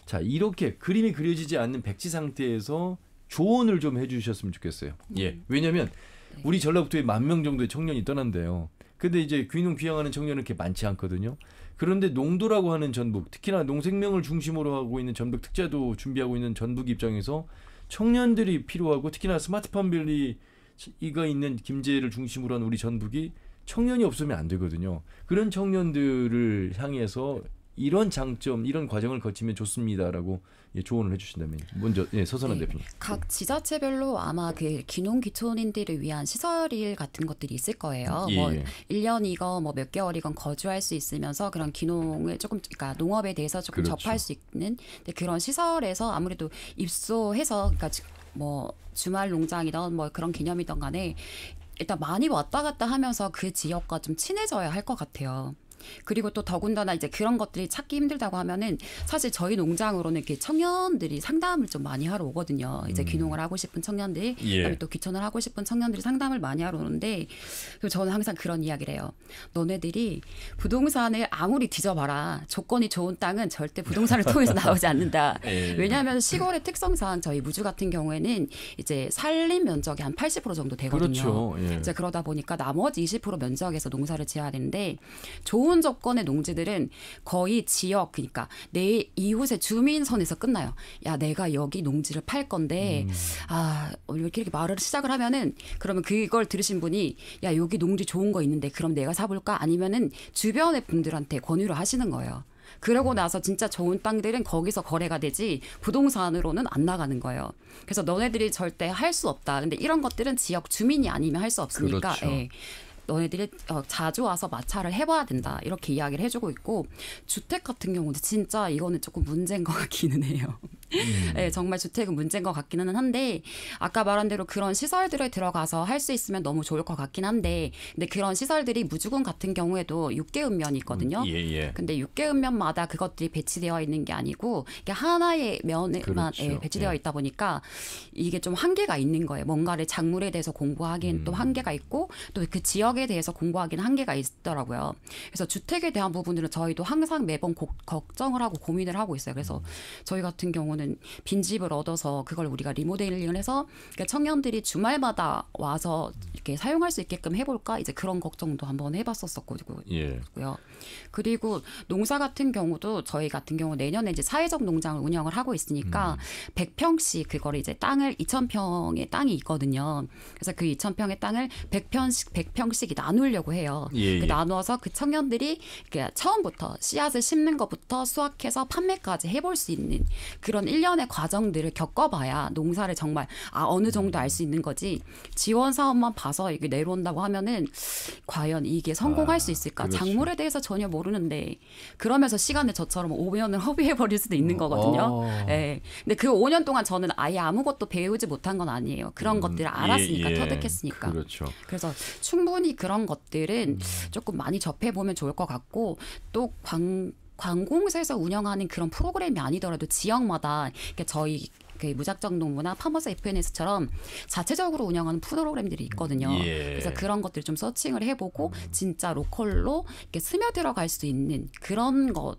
자 이렇게 그림이 그려지지 않는 백지 상태에서 조언을 좀 해주셨으면 좋겠어요. 네. 예. 왜냐하면 네. 우리 전라북도에 만 명 정도의 청년이 떠난대요. 근데 이제 귀농 귀향하는 청년은 그렇게 많지 않거든요. 그런데 농도라고 하는 전북, 특히나 농생명을 중심으로 하고 있는 전북 특자도 준비하고 있는 전북 입장에서 청년들이 필요하고 특히나 스마트팜 빌리가 있는 김제를 중심으로 한 우리 전북이 청년이 없으면 안 되거든요. 그런 청년들을 향해서 이런 장점, 이런 과정을 거치면 좋습니다라고 예, 조언을 해주신다면 먼저 예, 서선한 네, 대표님. 각 지자체별로 아마 그 귀농 귀촌인들을 위한 시설일 같은 것들이 있을 거예요. 음, 예. 뭐 1년이건 예. 뭐몇 개월이건 거주할 수 있으면서 그런 귀농을 조금 그러니까 농업에 대해서 조금 그렇죠. 접할 수 있는 네, 그런 시설에서 아무래도 입소해서 그러니까 뭐 주말 농장이던 뭐 그런 개념이던 간에 일단 많이 왔다 갔다 하면서 그 지역과 좀 친해져야 할 것 같아요. 그리고 또 더군다나 이제 그런 것들이 찾기 힘들다고 하면은 사실 저희 농장으로는 이렇게 청년들이 상담을 좀 많이 하러 오거든요. 이제 음. 귀농을 하고 싶은 청년들이 예. 그다음에 또 귀촌을 하고 싶은 청년들이 상담을 많이 하러 오는데 그 저는 항상 그런 이야기를 해요. 너네들이 부동산을 아무리 뒤져봐라 조건이 좋은 땅은 절대 부동산을 통해서 나오지 않는다. 예. 왜냐하면 시골의 특성상 저희 무주 같은 경우에는 이제 산림 면적이 한 80% 정도 되거든요. 그렇죠. 예. 이제 그러다 보니까 나머지 20% 면적에서 농사를 지어야 되는데 좋은 기존 조건의 농지들은 거의 지역 그러니까 내 이웃의 주민선에서 끝나요. 야 내가 여기 농지를 팔 건데 음. 아 어, 이렇게 이렇게 말을 시작을 하면은 그러면 그걸 들으신 분이 야 여기 농지 좋은 거 있는데 그럼 내가 사볼까 아니면은 주변의 분들한테 권유를 하시는 거예요. 그러고 음. 나서 진짜 좋은 땅들은 거기서 거래가 되지 부동산으로는 안 나가는 거예요. 그래서 너네들이 절대 할 수 없다. 근데 이런 것들은 지역 주민이 아니면 할 수 없으니까. 그렇죠. 예. 너네들이 어, 자주 와서 마찰을 해봐야 된다 이렇게 이야기를 해주고 있고 주택 같은 경우도 진짜 이거는 조금 문제인 것 같기는 해요. 음. 네, 정말 주택은 문제인 것 같기는 한데 아까 말한 대로 그런 시설들에 들어가서 할 수 있으면 너무 좋을 것 같긴 한데 근데 그런 시설들이 무주군 같은 경우에도 육개읍면이 있거든요. 음, 예, 예. 근데 육개읍면마다 그것들이 배치되어 있는 게 아니고 이게 하나의 면에만 예, 그렇죠. 예, 배치되어 있다 보니까 이게 좀 한계가 있는 거예요. 뭔가를 작물에 대해서 공부하기엔 음. 또 한계가 있고 또 그 지역에 대해서 공부하기는 한계가 있더라고요. 그래서 주택에 대한 부분들은 저희도 항상 매번 고, 걱정을 하고 고민을 하고 있어요. 그래서 음. 저희 같은 경우는 경우는 빈집을 얻어서 그걸 우리가 리모델링을 해서 그러니까 청년들이 주말마다 와서 이렇게 사용할 수 있게끔 해볼까 이제 그런 걱정도 한번 해봤었었고요. 예. 그리고 농사 같은 경우도 저희 같은 경우 내년에 이제 사회적 농장을 운영을 하고 있으니까 음. 100평씩 그걸 이제 땅을 2,000평의 땅이 있거든요. 그래서 그 2,000평의 땅을 100평씩 100평씩 나누려고 해요. 예, 그 예. 그 나누어서 그 청년들이 처음부터 씨앗을 심는 것부터 수확해서 판매까지 해볼 수 있는 그런 이런 일련의 과정들을 겪어봐야 농사를 정말 아 어느 정도 알 수 있는 거지 지원 사업만 봐서 이게 내려온다고 하면은 과연 이게 성공할 아, 수 있을까? 그렇지. 작물에 대해서 전혀 모르는데 그러면서 시간을 저처럼 5년을 허비해 버릴 수도 있는 거거든요. 어. 예. 네. 근데 그 5년 동안 저는 아예 아무것도 배우지 못한 건 아니에요. 그런 음, 것들을 예, 알았으니까 예, 예. 터득했으니까. 그렇죠. 그래서 충분히 그런 것들은 음. 조금 많이 접해 보면 좋을 것 같고 또광 관공서에서 운영하는 그런 프로그램이 아니더라도 지역마다 그러니까 저희 그 무작정 농부나 파머스 FNS처럼 자체적으로 운영하는 프로그램들이 있거든요. 예. 그래서 그런 것들 을좀 서칭을 해보고 음. 진짜 로컬로 이렇게 스며들어갈 수 있는 그런 것.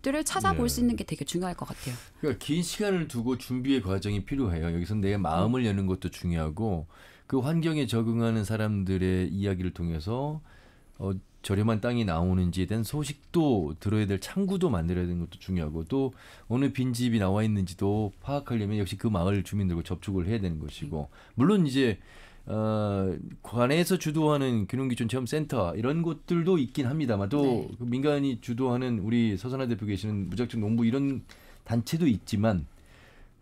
들을 찾아볼 예. 수 있는 게 되게 중요할 것 같아요. 그러니까 긴 시간을 두고 준비의 과정이 필요해요. 여기서 내 마음을 여는 것도 중요하고 그 환경에 적응하는 사람들의 이야기를 통해서 어, 저렴한 땅이 나오는지에 대한 소식도 들어야 될 창구도 만들어야 되는 것도 중요하고 또 어느 빈집이 나와 있는지도 파악하려면 역시 그 마을 주민들과 접촉을 해야 되는 것이고 물론 이제 어, 관에서 주도하는 균형기준 체험센터 이런 곳들도 있긴 합니다만 또 네. 그 민간이 주도하는 우리 서산화 대표 계시는 무작정 농부 이런 단체도 있지만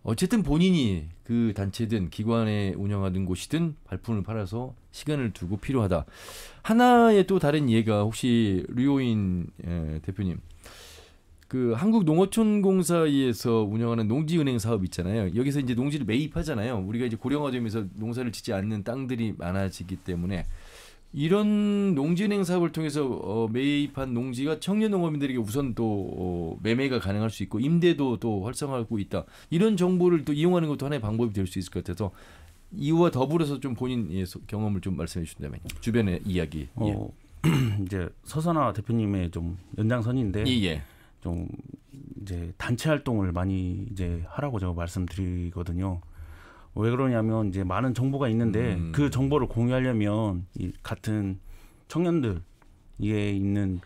어쨌든 본인이 그 단체든 기관에 운영하는 곳이든 발품을 팔아서 시간을 두고 필요하다. 하나의 또 다른 예가 혹시 류호인 예, 대표님 그 한국농어촌공사에서 운영하는 농지은행 사업 있잖아요. 여기서 이제 농지를 매입하잖아요. 우리가 이제 고령화되면서 농사를 짓지 않는 땅들이 많아지기 때문에 이런 농지은행 사업을 통해서 어, 매입한 농지가 청년 농업인들에게 우선 또 어, 매매가 가능할 수 있고 임대도 또 활성화하고 있다. 이런 정보를 또 이용하는 것도 하나의 방법이 될 수 있을 것 같아서 이와 더불어서 좀 본인의 예, 경험을 좀 말씀해 주신다면 주변의 이야기. 예. 어, 예. 이제 서선아 대표님의 좀 연장선인데 예, 예. 좀 이제 단체 활동을 많이 이제 하라고 제가 말씀드리거든요. 왜 그러냐면 이제 많은 정보가 있는데 음. 그 정보를 공유하려면 이 같은 청년들 에 있는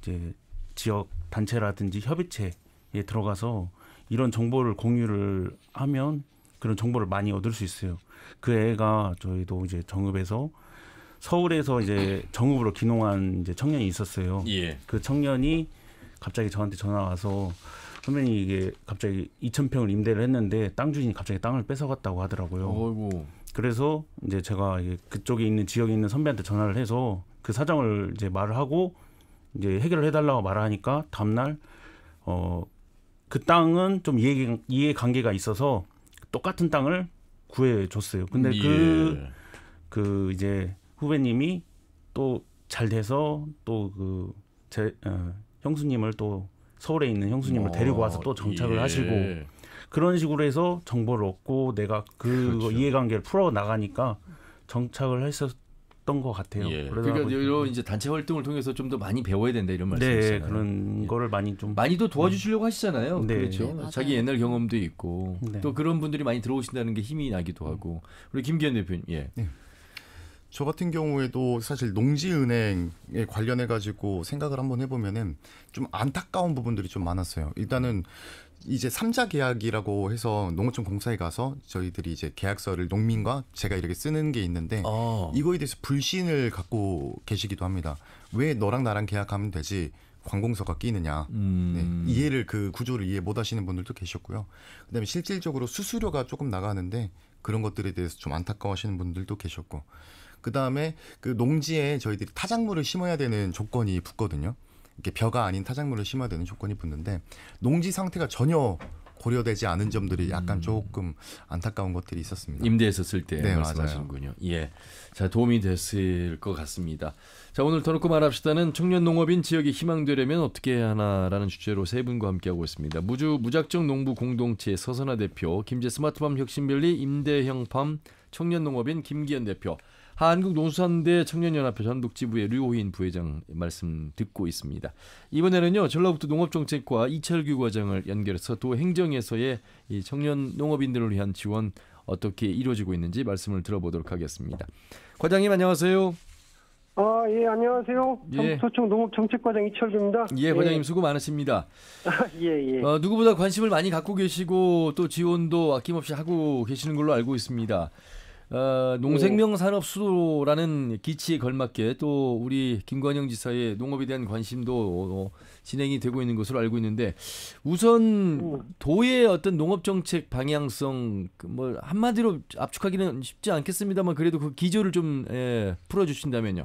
이제 지역 단체라든지 협의체에 들어가서 이런 정보를 공유를 하면 그런 정보를 많이 얻을 수 있어요. 그 애가 저희도 이제 정읍에서 서울에서 이제 정읍으로 귀농한 이제 청년이 있었어요. 예. 그 청년이 갑자기 저한테 전화 와서 선배님 이게 갑자기 2,000평을 임대를 했는데 땅 주인이 갑자기 땅을 뺏어갔다고 하더라고요. 어이구. 그래서 이제 제가 그쪽에 있는 지역에 있는 선배한테 전화를 해서 그 사정을 이제 말을 하고 이제 해결을 해달라고 말하니까 을 다음날 어그 땅은 좀 이해 이해 관계가 있어서 똑같은 땅을 구해줬어요. 근데 그그 음, 예. 그 이제 후배님이 또 잘 돼서 또그제 어, 형수님을 또 서울에 있는 형수님을 어, 데리고 와서 또 정착을 예. 하시고 그런 식으로 해서 정보를 얻고 내가 그 그렇죠. 이해관계를 풀어 나가니까 정착을 했었. 던것 같아요. 예. 그러니까 이런 이제 단체 활동을 통해서 좀 더 많이 배워야 된다 이런 네, 말씀이시잖아요. 네, 그런 예. 거를 많이 좀 많이도 도와주시려고 음. 하시잖아요. 네. 그렇죠. 네, 자기 옛날 경험도 있고 네. 또 그런 분들이 많이 들어오신다는 게 힘이 나기도 하고 우리 김기현 대표님, 예. 네. 저 같은 경우에도 사실 농지은행에 관련해 가지고 생각을 한번 해보면은 좀 안타까운 부분들이 좀 많았어요. 일단은 이제 삼자 계약이라고 해서 농어촌 공사에 가서 저희들이 이제 계약서를 농민과 제가 이렇게 쓰는 게 있는데 어. 이거에 대해서 불신을 갖고 계시기도 합니다. 왜 너랑 나랑 계약하면 되지? 관공서가 끼느냐 네, 음. 네, 이해를 그 구조를 이해 못하시는 분들도 계셨고요. 그다음에 실질적으로 수수료가 조금 나가는데 그런 것들에 대해서 좀 안타까워하시는 분들도 계셨고 그다음에 그 농지에 저희들이 타작물을 심어야 되는 조건이 붙거든요. 이렇게 벼가 아닌 타작물을 심어야 되는 조건이 붙는데 농지 상태가 전혀 고려되지 않은 점들이 약간 음. 조금 안타까운 것들이 있었습니다. 임대했었을 때 네, 말씀하시군요 맞아요. 예, 자 도움이 됐을 것 같습니다. 자 오늘 더놓고 말합시다는 청년 농업인 지역이 희망되려면 어떻게 해야 하나라는 주제로 세 분과 함께하고 있습니다. 무주 무작정 농부 공동체 서선아 대표, 김제 스마트팜 혁신별리 임대형팜 청년 농업인 김기현 대표. 한국농수산대 청년연합회 전북지부의 류호인 부회장 말씀 듣고 있습니다. 이번에는요 전라북도 농업정책과 이철규 과장을 연결해서 도 행정에서의 청년 농업인들을 위한 지원 어떻게 이루어지고 있는지 말씀을 들어보도록 하겠습니다. 과장님 안녕하세요. 아, 예, 안녕하세요. 예. 서청 농업정책과장 이철규입니다. 예, 예. 과장님 예. 수고 많으십니다. 아, 예, 예. 어, 누구보다 관심을 많이 갖고 계시고 또 지원도 아낌없이 하고 계시는 걸로 알고 있습니다. 어, 농생명 산업 수도라는 기치에 걸맞게 또 우리 김관영 지사의 농업에 대한 관심도 어, 어, 진행이 되고 있는 것으로 알고 있는데 우선 도의 어떤 농업 정책 방향성 그 뭐 한마디로 압축하기는 쉽지 않겠습니다만 그래도 그 기조를 좀 예, 풀어주신다면요.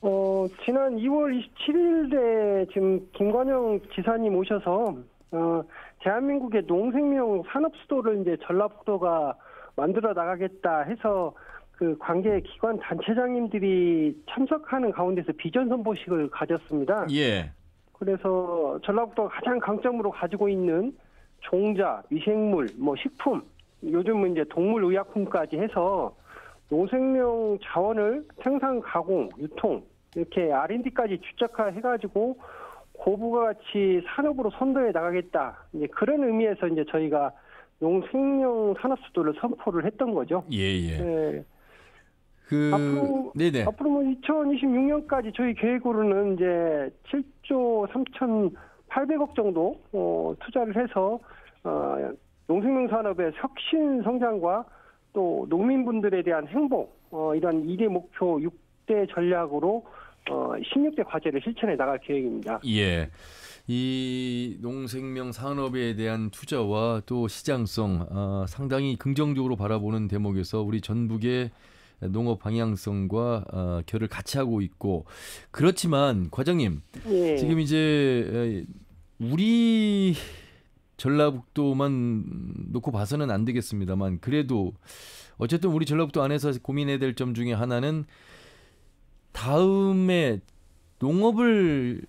어, 지난 2월 27일에 지금 김관영 지사님 오셔서 어, 대한민국의 농생명 산업 수도를 이제 전라북도가 만들어 나가겠다 해서 그 관계 기관 단체장님들이 참석하는 가운데서 비전 선보식을 가졌습니다. 예. 그래서 전라북도가 가장 강점으로 가지고 있는 종자, 미생물, 뭐 식품, 요즘은 이제 동물 의약품까지 해서 노생명 자원을 생산, 가공, 유통 이렇게 R&D까지 주착해 가지고 고부가 가치 산업으로 선도해 나가겠다. 이제 그런 의미에서 이제 저희가 용승용 산업수도를 선포를 했던 거죠. 예, 예. 네. 그 앞으로 네 앞으로 뭐 2026년까지 저희 계획으로는 이제 7조 3,800억 정도 어, 투자를 해서 어, 농생명 산업의 혁신 성장과 또 농민분들에 대한 행복 어, 이런 2대 목표 6대 전략으로 어, 16대 과제를 실천해 나갈 계획입니다. 예. 이 농생명 산업에 대한 투자와 또 시장성 아, 상당히 긍정적으로 바라보는 대목에서 우리 전북의 농업 방향성과 어, 결을 같이 하고 있고 그렇지만 과장님 예. 지금 이제 우리 전라북도만 놓고 봐서는 안 되겠습니다만 그래도 어쨌든 우리 전라북도 안에서 고민해야 될 점 중에 하나는 다음에 농업을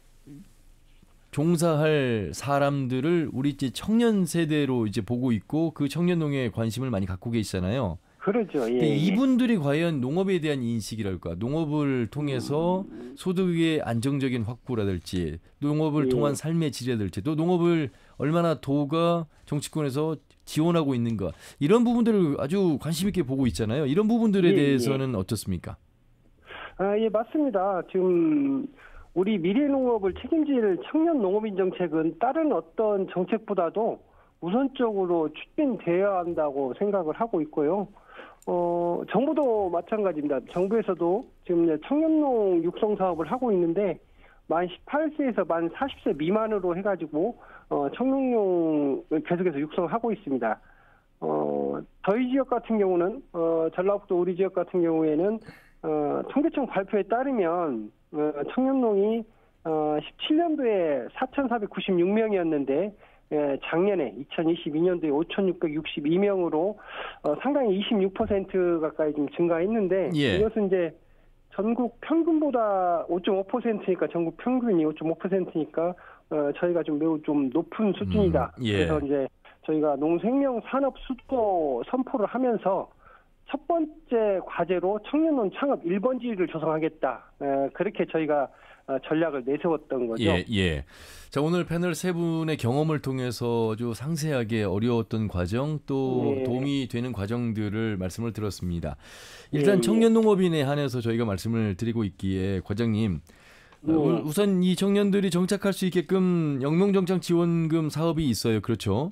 종사할 사람들을 우리 이제 청년 세대로 이제 보고 있고 그 청년 농에 관심을 많이 갖고 계시잖아요. 그렇죠. 예. 이분들이 과연 농업에 대한 인식이랄까, 농업을 통해서 소득의 안정적인 확보라든지, 농업을 예. 통한 삶의 질이라든지, 또 농업을 얼마나 도가 정치권에서 지원하고 있는가 이런 부분들을 아주 관심 있게 보고 있잖아요. 이런 부분들에 예. 예. 대해서는 어떻습니까? 아, 예, 맞습니다. 지금 우리 미래농업을 책임질 청년 농업인 정책은 다른 어떤 정책보다도 우선적으로 추진되어야 한다고 생각을 하고 있고요. 어, 정부도 마찬가지입니다. 정부에서도 지금 청년농 육성 사업을 하고 있는데 만 18세에서 만 40세 미만으로 해가지고 어, 청룡농을 계속해서 육성하고 있습니다. 어, 저희 지역 같은 경우는 어, 전라북도 우리 지역 같은 경우에는 어, 통계청 발표에 따르면 어, 청년농이 17년도에 어, 4,496명이었는데 예, 작년에 2022년도에 5,662명으로 어, 상당히 26% 가까이 좀 증가했는데 예. 이것은 이제 전국 평균보다 5.5%니까 전국 평균이 5.5%니까 저희가 좀 매우 좀 높은 수준이다. 음, 예. 그래서 이제 저희가 농생명 산업 수도 선포를 하면서 첫 번째 과제로 청년론 창업 1번지를 조성하겠다. 에, 그렇게 저희가 어, 전략을 내세웠던 거죠. 예, 예. 자, 오늘 패널 세 분의 경험을 통해서 아주 상세하게 어려웠던 과정 또 예. 도움이 되는 과정들을 말씀을 들었습니다. 네, 일단 예, 청년 농업인에 한해서 저희가 말씀을 드리고 있기에 과장님 예. 우선 이 청년들이 정착할 수 있게끔 영농정착 지원금 사업이 있어요. 그렇죠?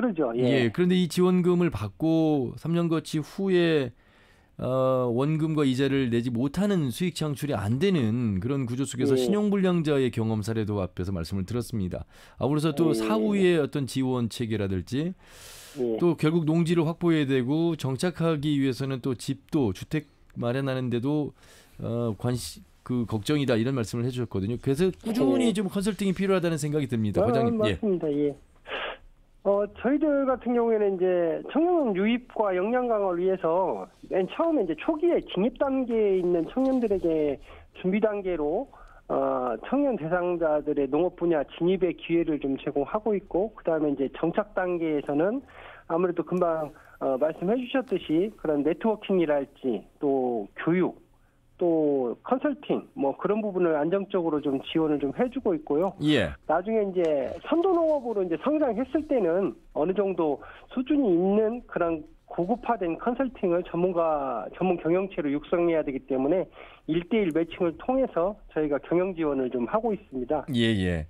그러죠. 예. 예. 그런데 이 지원금을 받고 3년 거치 후에 어, 원금과 이자를 내지 못하는 수익 창출이 안 되는 그런 구조 속에서 예. 신용불량자의 경험 사례도 앞에서 말씀을 들었습니다. 아울러서 또 예. 사후의 어떤 지원 체계라든지 예. 또 결국 농지를 확보해야 되고 정착하기 위해서는 또 집도 주택 마련하는데도 어, 관심 그 걱정이다 이런 말씀을 해주셨거든요. 그래서 꾸준히 예. 좀 컨설팅이 필요하다는 생각이 듭니다, 아, 장님 예. 맞습니다. 예. 어, 저희들 같은 경우에는 이제 청년 유입과 역량 강화를 위해서 맨 처음에 이제 초기에 진입 단계에 있는 청년들에게 준비 단계로 어, 청년 대상자들의 농업 분야 진입의 기회를 좀 제공하고 있고 그다음에 이제 정착 단계에서는 아무래도 금방 어, 말씀해 주셨듯이 그런 네트워킹이랄지 또 교육 또 컨설팅 뭐 그런 부분을 안정적으로 좀 지원을 좀 해주고 있고요. 예. 나중에 이제 선도농업으로 이제 성장했을 때는 어느 정도 수준이 있는 그런 고급화된 컨설팅을 전문가 전문 경영체로 육성해야 되기 때문에 일대일 매칭을 통해서 저희가 경영 지원을 좀 하고 있습니다. 예, 예.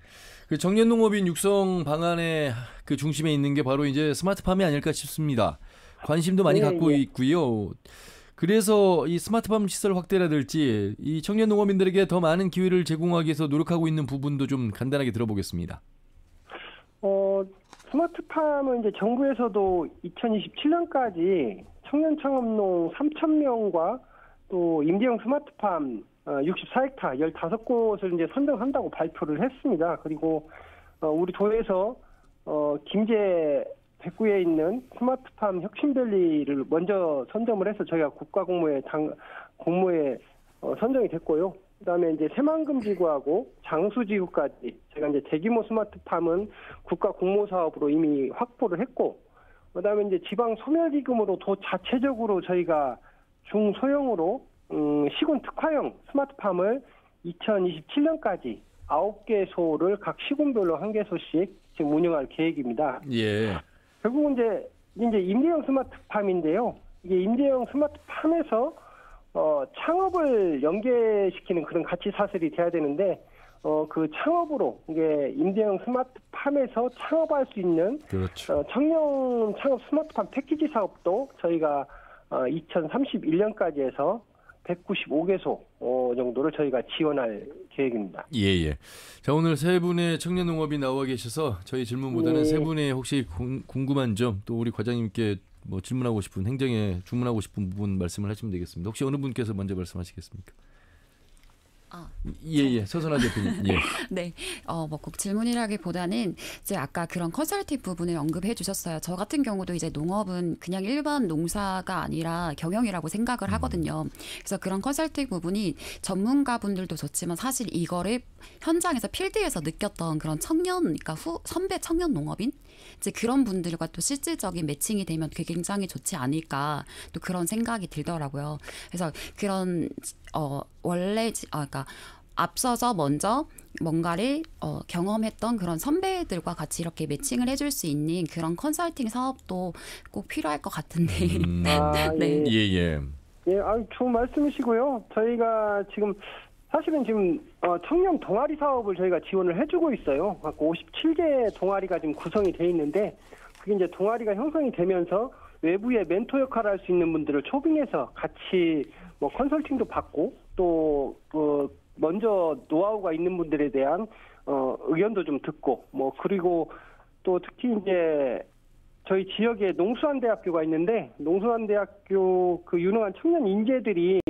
그정년 농업인 육성 방안의 그 중심에 있는 게 바로 이제 스마트팜이 아닐까 싶습니다. 관심도 많이 예, 갖고 예. 있고요. 그래서 이 스마트팜 시설 확대라든지 이 청년 농업인들에게 더 많은 기회를 제공하기 위해서 노력하고 있는 부분도 좀 간단하게 들어보겠습니다. 어, 스마트팜은 이제 정부에서도 2027년까지 청년 창업농 3,000명과 또 임대형 스마트팜 64헥타 어, 15곳을 이제 선정한다고 발표를 했습니다. 그리고 어, 우리 도에서 어, 김제 대구에 있는 스마트팜 혁신밸리를 먼저 선정을 해서 저희가 국가공무에당공무에 어, 선정이 됐고요. 그다음에 이제 새만금지구하고 장수지구까지 제가 이제 대규모 스마트팜은 국가 공모 사업으로 이미 확보를 했고 그다음에 이제 지방 소멸기금으로 도 자체적으로 저희가 중소형으로 음, 시군 특화형 스마트팜을 2027년까지 9개 소를 각 시군별로 1 개소씩 지금 운영할 계획입니다. 예. 결국 은 이제 이제 임대형 스마트팜인데요. 이게 임대형 스마트팜에서 어, 창업을 연계시키는 그런 가치 사슬이 돼야 되는데 어, 그 창업으로 이게 임대형 스마트팜에서 창업할 수 있는 그렇죠. 어, 청년 창업 스마트팜 패키지 사업도 저희가 어, 2031년까지 해서 195개소 어, 정도를 저희가 지원할 계획입니다. 예, 예. 자, 오늘 세 분의 청년 농업이 나와 계셔서 저희 질문보다는 예. 세 분의 혹시 궁금한 점 또 우리 과장님께 뭐 질문하고 싶은 행정에 주문하고 싶은 부분 말씀을 하시면 되겠습니다. 혹시 어느 분께서 먼저 말씀하시겠습니까? 아, 예, 예, 어. 서선아 대표님. 예. 네, 어, 뭐, 꼭 질문이라기보다는 이제 아까 그런 컨설팅 부분을 언급해 주셨어요. 저 같은 경우도 이제 농업은 그냥 일반 농사가 아니라 경영이라고 생각을 음. 하거든요. 그래서 그런 컨설팅 부분이 전문가분들도 좋지만 사실 이거를 현장에서 필드에서 느꼈던 그런 청년, 그러니까 후 선배 청년 농업인 이제 그런 분들과 또 실질적인 매칭이 되면 그게 굉장히 좋지 않을까 또 그런 생각이 들더라고요. 그래서 그런 어 원래 아 그러니까 앞서서 먼저 뭔가를 어, 경험했던 그런 선배들과 같이 이렇게 매칭을 해줄 수 있는 그런 컨설팅 사업도 꼭 필요할 것 같은데. 음. 네. 아, 네. 예, 예. 예, 아, 좋은 말씀이시고요. 저희가 지금 사실은 지금 어, 청년 동아리 사업을 저희가 지원을 해주고 있어요. 57개 동아리가 지금 구성이 돼 있는데 그게 이제 동아리가 형성이 되면서 외부의 멘토 역할을 할 수 있는 분들을 초빙해서 같이 뭐 컨설팅도 받고 또 어, 먼저 노하우가 있는 분들에 대한 어, 의견도 좀 듣고 뭐 그리고 또 특히 이제 저희 지역에 농수안대학교가 있는데 농수안대학교 그 유능한 청년 인재들이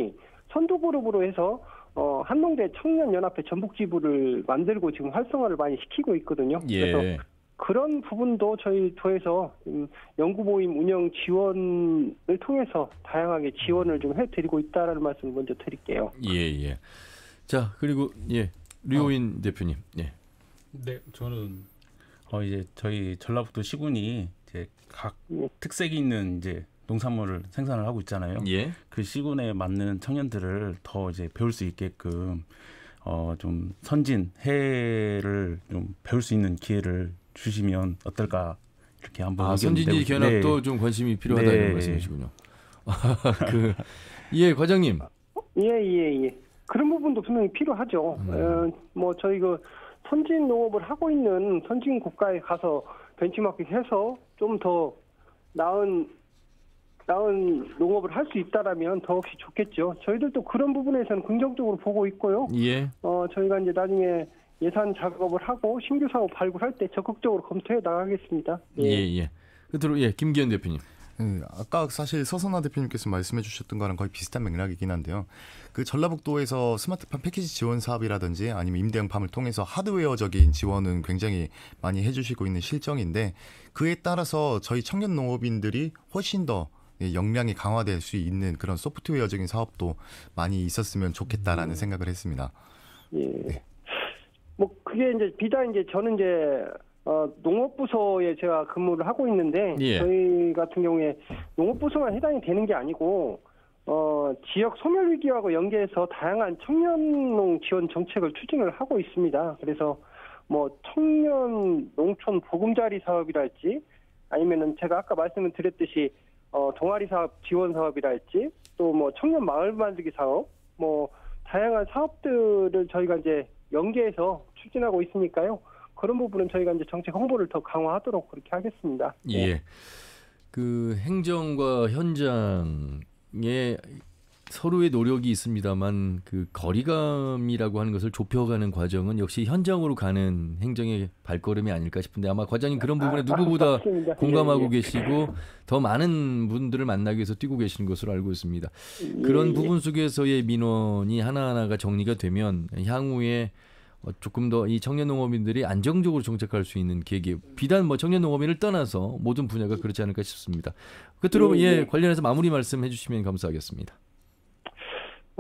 선두 그룹으로 해서 어, 한농대 청년연합회 전북지부를 만들고 지금 활성화를 많이 시키고 있거든요. 예. 그래서 그런 부분도 저희 도에서 음, 연구 모임 운영 지원을 통해서 다양하게 지원을 좀 해드리고 있다라는 말씀 을 먼저 드릴게요. 예 예. 자 그리고 예 류호인 어. 대표님. 예. 네 저는 어 이제 저희 전라북도 시군이 이제 각 예. 특색이 있는 이제 농산물을 생산을 하고 있잖아요. 예. 그 시군에 맞는 청년들을 더 이제 배울 수 있게끔 어, 좀 선진 해를 좀 배울 수 있는 기회를 주시면 어떨까 이렇게 한번 아, 선진지 견학도 네. 좀 관심이 필요하다 네. 말씀이시군요. 그, 예 과장님. 예예 예, 예, 그런 부분도 분명히 필요하죠. 음. 어, 뭐 저희 그 선진 농업을 하고 있는 선진 국가에 가서 벤치마킹해서 좀 더 나은 나은 농업을 할 수 있다라면 더없이 좋겠죠. 저희들도 그런 부분에서는 긍정적으로 보고 있고요. 예. 어, 저희가 이제 나중에 예산 작업을 하고 신규 사업 발굴할 때 적극적으로 검토해 나가겠습니다. 예, 예. 예. 끝으로 예, 김기현 대표님. 예, 아까 사실 서선아 대표님께서 말씀해 주셨던 거랑 거의 비슷한 맥락이긴 한데요. 그 전라북도에서 스마트팜 패키지 지원 사업이라든지 아니면 임대형팜을 통해서 하드웨어적인 지원은 굉장히 많이 해주시고 있는 실정인데 그에 따라서 저희 청년 농업인들이 훨씬 더 예, 역량이 강화될 수 있는 그런 소프트웨어적인 사업도 많이 있었으면 좋겠다라는 음. 생각을 했습니다. 예. 네. 뭐 그게 이제 비단 이제 저는 이제 어, 농업부서에 제가 근무를 하고 있는데 예. 저희 같은 경우에 농업부서만 해당이 되는 게 아니고 어, 지역 소멸 위기하고 연계해서 다양한 청년농 지원 정책을 추진을 하고 있습니다. 그래서 뭐 청년 농촌 보금자리 사업이랄지 아니면은 제가 아까 말씀을 드렸듯이 어, 동아리 사업 지원 사업이랄지 또 뭐 청년 마을 만들기 사업 뭐 다양한 사업들을 저희가 이제 연계해서 추진하고 있으니까요. 그런 부분은 저희가 이제 정책 홍보를 더 강화하도록 그렇게 하겠습니다. 예. 네. 그 행정과 현장의 서로의 노력이 있습니다만 그 거리감이라고 하는 것을 좁혀가는 과정은 역시 현장으로 가는 행정의 발걸음이 아닐까 싶은데 아마 과장님 그런 아, 부분에 아, 누구보다 아, 맞 공감하고 예, 예. 계시고 더 많은 분들을 만나기 위해서 뛰고 계시는 것으로 알고 있습니다. 예, 그런 예. 부분 속에서의 민원이 하나하나가 정리가 되면 향후에 어, 조금 더 이 청년 농업인들이 안정적으로 정착할 수 있는 계기 비단 뭐 청년 농업인을 떠나서 모든 분야가 그렇지 않을까 싶습니다. 끝으로 예, 예, 예. 관련해서 마무리 말씀해 주시면 감사하겠습니다.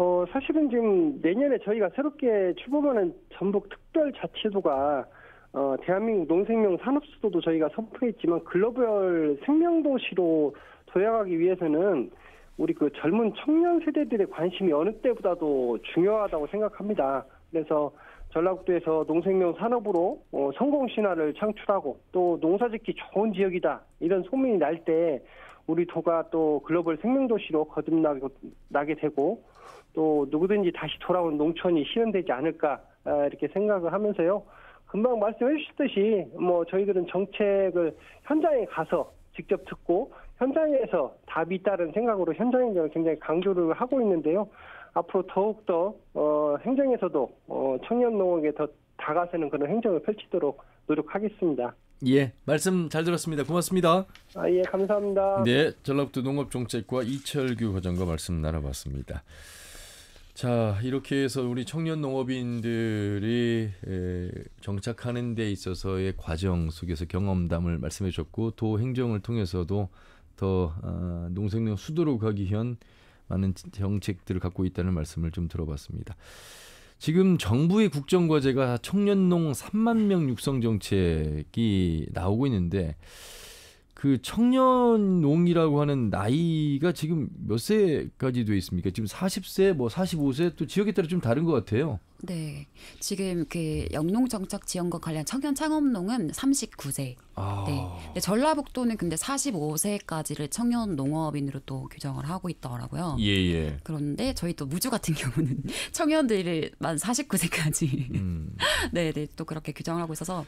어, 사실은 지금 내년에 저희가 새롭게 출범하는 전북 특별자치도가 어, 대한민국 농생명 산업수도도 저희가 선포했지만 글로벌 생명도시로 도약하기 위해서는 우리 그 젊은 청년 세대들의 관심이 어느 때보다도 중요하다고 생각합니다. 그래서 전라북도에서 농생명 산업으로 어, 성공 신화를 창출하고 또 농사짓기 좋은 지역이다 이런 소문이 날 때 우리 도가 또 글로벌 생명도시로 거듭나게 되고 또 누구든지 다시 돌아온 농촌이 실현되지 않을까 아, 이렇게 생각을 하면서요. 금방 말씀해 주셨듯이 뭐 저희들은 정책을 현장에 가서 직접 듣고 현장에서 답이 있다는 생각으로 현장 행정을 굉장히 강조를 하고 있는데요. 앞으로 더욱더 어, 행정에서도 어, 청년 농업에 더 다가서는 그런 행정을 펼치도록 노력하겠습니다. 예, 말씀 잘 들었습니다. 고맙습니다. 아, 예, 감사합니다. 네, 전라북도 농업정책과 이철규 과장과 말씀 나눠봤습니다. 자, 이렇게 해서 우리 청년 농업인들이 정착하는 데 있어서의 과정 속에서 경험담을 말씀해 주셨고 또 행정을 통해서도 더 아, 농생농 수도로 가기 위한 많은 정책들을 갖고 있다는 말씀을 좀 들어봤습니다. 지금 정부의 국정과제가 청년농 3만 명 육성 정책이 나오고 있는데 그 청년농이라고 하는 나이가 지금 몇 세까지 돼 있습니까? 지금 40세, 뭐 45세 또 지역에 따라 좀 다른 것 같아요. 네. 지금 그 영농 정착 지원과 관련 청년 창업농은 39세. 아. 네. 근데 전라북도는 근데 45세까지를 청년 농업인으로 또 규정을 하고 있더라고요. 예, 예. 그런데 저희 또 무주 같은 경우는 청년들을 만 49세까지. 음. 네, 네. 또 그렇게 규정을 하고 있어서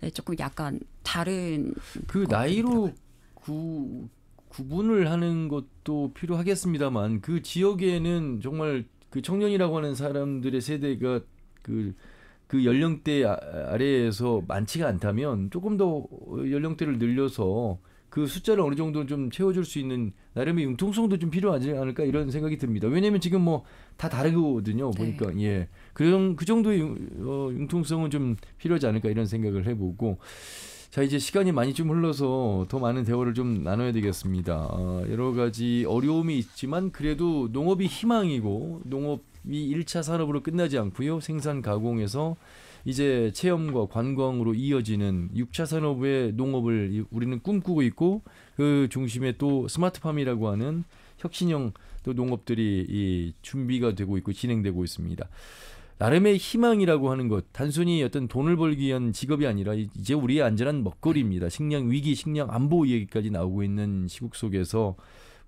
네, 조금 약간 다른 그 나이로 구 구분을 하는 것도 필요하겠습니다만 그 지역에는 정말 그 청년이라고 하는 사람들의 세대가 그그 그 연령대 아, 아래에서 많지가 않다면 조금 더 연령대를 늘려서 그 숫자를 어느 정도 좀 채워줄 수 있는 나름의 융통성도 좀 필요하지 않을까 이런 생각이 듭니다. 왜냐하면 지금 뭐 다 다르거든요. 네. 보니까 네. 예, 그그 정도의 어, 융통성은 좀 필요하지 않을까 이런 생각을 해보고 자 이제 시간이 많이 좀 흘러서 더 많은 대화를 좀 나눠야 되겠습니다. 아, 여러 가지 어려움이 있지만 그래도 농업이 희망이고 농업이 1차 산업으로 끝나지 않고요. 생산 가공에서 이제 체험과 관광으로 이어지는 6차 산업의 농업을 우리는 꿈꾸고 있고 그 중심에 또 스마트팜이라고 하는 혁신형 또 농업들이 이 준비가 되고 있고 진행되고 있습니다. 나름의 희망이라고 하는 것 단순히 어떤 돈을 벌기 위한 직업이 아니라 이제 우리의 안전한 먹거리입니다. 식량 위기, 식량 안보 얘기까지 나오고 있는 시국 속에서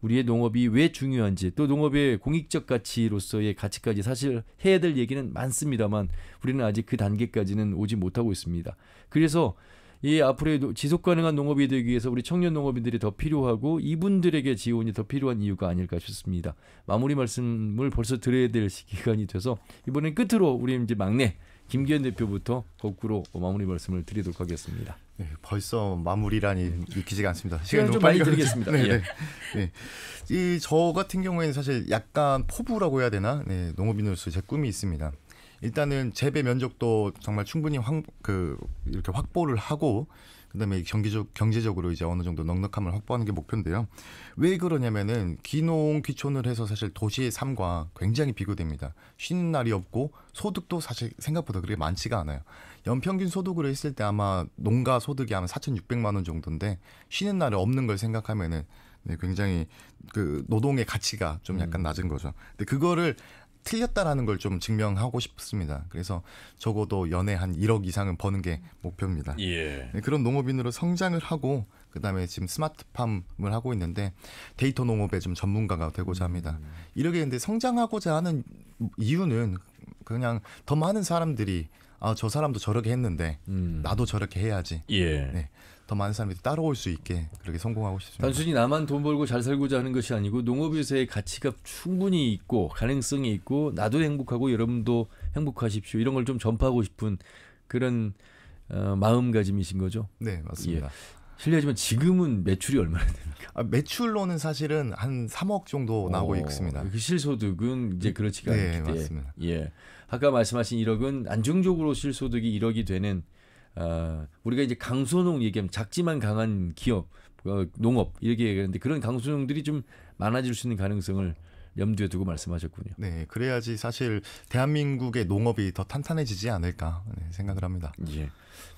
우리의 농업이 왜 중요한지 또 농업의 공익적 가치로서의 가치까지 사실 해야 될 얘기는 많습니다만 우리는 아직 그 단계까지는 오지 못하고 있습니다. 그래서 이 앞으로의 지속 가능한 농업이 되기 위해서 우리 청년 농업인들이 더 필요하고 이분들에게 지원이 더 필요한 이유가 아닐까 싶습니다. 마무리 말씀을 벌써 드려야 될 시간이 돼서 이번엔 끝으로 우리 이제 막내 김기현 대표부터 거꾸로 마무리 말씀을 드리도록 하겠습니다. 네, 벌써 마무리라니 믿기지가 않습니다. 시간 좀 빨리 드리겠습니다. 예. 네, 네. 네. 이저 같은 경우에는 사실 약간 포부라고 해야 되나? 네, 농업인으로서 제 꿈이 있습니다. 일단은 재배 면적도 정말 충분히 확, 그 이렇게 확보를 하고 그다음에 경기적 경제적으로 이제 어느 정도 넉넉함을 확보하는 게 목표인데요. 왜 그러냐면은 귀농 귀촌을 해서 사실 도시의 삶과 굉장히 비교됩니다. 쉬는 날이 없고 소득도 사실 생각보다 그렇게 많지가 않아요. 연평균 소득으로 했을 때 아마 농가 소득이 아마 4,600만 원 정도인데 쉬는 날이 없는 걸 생각하면은 네, 굉장히 그 노동의 가치가 좀 약간 음. 낮은 거죠. 근데 그거를 틀렸다라는 걸 좀 증명하고 싶습니다. 그래서 적어도 연애한 1억 이상은 버는 게 목표입니다. 예. 네, 그런 농업인으로 성장을 하고 그다음에 지금 스마트팜을 하고 있는데 데이터 농업의 좀 전문가가 되고자 합니다. 음. 이렇게 근데 성장하고자 하는 이유는 그냥 더 많은 사람들이 아저 사람도 저렇게 했는데 음. 나도 저렇게 해야지. 예. 네. 더 많은 사람들이 따라올 수 있게 그렇게 성공하고 싶습니다. 단순히 나만 돈 벌고 잘 살고자 하는 것이 아니고 농업에서의 가치가 충분히 있고 가능성이 있고 나도 행복하고 여러분도 행복하십시오. 이런 걸 좀 전파하고 싶은 그런 어, 마음가짐이신 거죠? 네, 맞습니다. 예. 실례지만 지금은 매출이 얼마나 됩니까? 아, 매출로는 사실은 한 3억 정도 나오고 오, 있습니다. 그 실소득은 이제 그렇지가 네, 않기 때문에. 예. 아까 말씀하신 1억은 안정적으로 실소득이 1억이 되는 어, 우리가 이제 강소농 얘기하면 작지만 강한 기업, 어, 농업 이렇게 얘기하는데 그런 강소농들이 좀 많아질 수 있는 가능성을 염두에 두고 말씀하셨군요. 네, 그래야지 사실 대한민국의 농업이 더 탄탄해지지 않을까 네, 생각을 합니다. 예,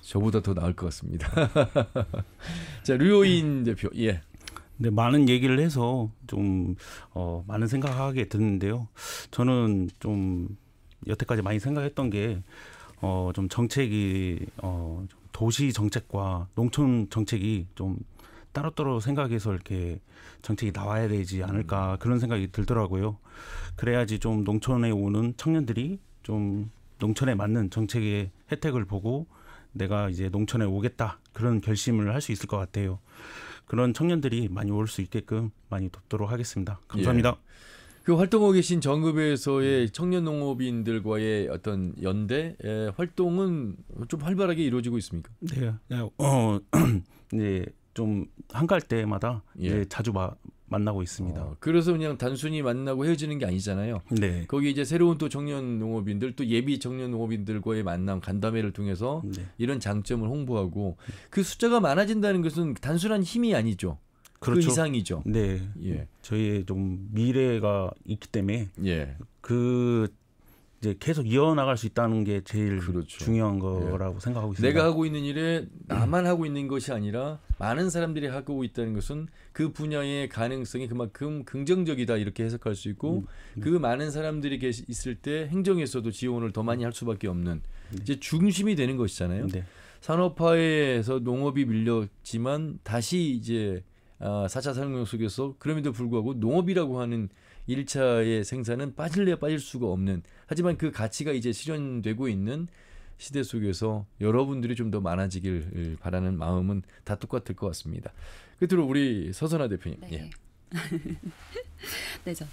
저보다 더 나을 것 같습니다. 자, 류호인 네. 대표, 예. 네, 많은 얘기를 해서 좀 어, 많은 생각하게 드는데요. 저는 좀 여태까지 많이 생각했던 게 어, 좀 정책이 어, 도시 정책과 농촌 정책이 좀 따로따로 생각해서 이렇게 정책이 나와야 되지 않을까 음. 그런 생각이 들더라고요. 그래야지 좀 농촌에 오는 청년들이 좀 농촌에 맞는 정책의 혜택을 보고 내가 이제 농촌에 오겠다 그런 결심을 할 수 있을 것 같아요. 그런 청년들이 많이 올 수 있게끔 많이 돕도록 하겠습니다. 감사합니다. 예. 그 활동하고 계신 정급에서의 청년 농업인들과의 어떤 연대 활동은 좀 활발하게 이루어지고 있습니까? 네, 네 어, 네, 좀 한갈 때마다 예. 이제 네, 자주 마, 만나고 있습니다. 어, 그래서 그냥 단순히 만나고 헤어지는 게 아니잖아요. 네. 거기 이제 새로운 또 청년 농업인들 또 예비 청년 농업인들과의 만남 간담회를 통해서 네. 이런 장점을 홍보하고 그 숫자가 많아진다는 것은 단순한 힘이 아니죠. 그 그렇죠. 그 이상이죠. 네. 예. 저희의 좀 미래가 있기 때문에 예. 그 이제 계속 이어나갈 수 있다는 게 제일 그렇죠. 중요한 예. 거라고 예. 생각하고 있습니다. 내가 하고 있는 일에 나만 음. 하고 있는 것이 아니라 많은 사람들이 하고 있다는 것은 그 분야의 가능성이 그만큼 긍정적이다 이렇게 해석할 수 있고 음. 음. 많은 사람들이 계시, 있을 때 행정에서도 지원을 더 많이 할 수밖에 없는 네. 이제 중심이 되는 것이잖아요. 네. 산업화에서 농업이 밀렸지만 다시 이제 아, 4차 산업혁명 속에서 그럼에도 불구하고 농업이라고 하는 1차의 생산은 빠질래야 빠질 수가 없는 하지만 그 가치가 이제 실현되고 있는 시대 속에서 여러분들이 좀 더 많아지길 예, 바라는 마음은 다 똑같을 것 같습니다. 끝으로 우리 서선아 대표님. 네. 예. 네, 저,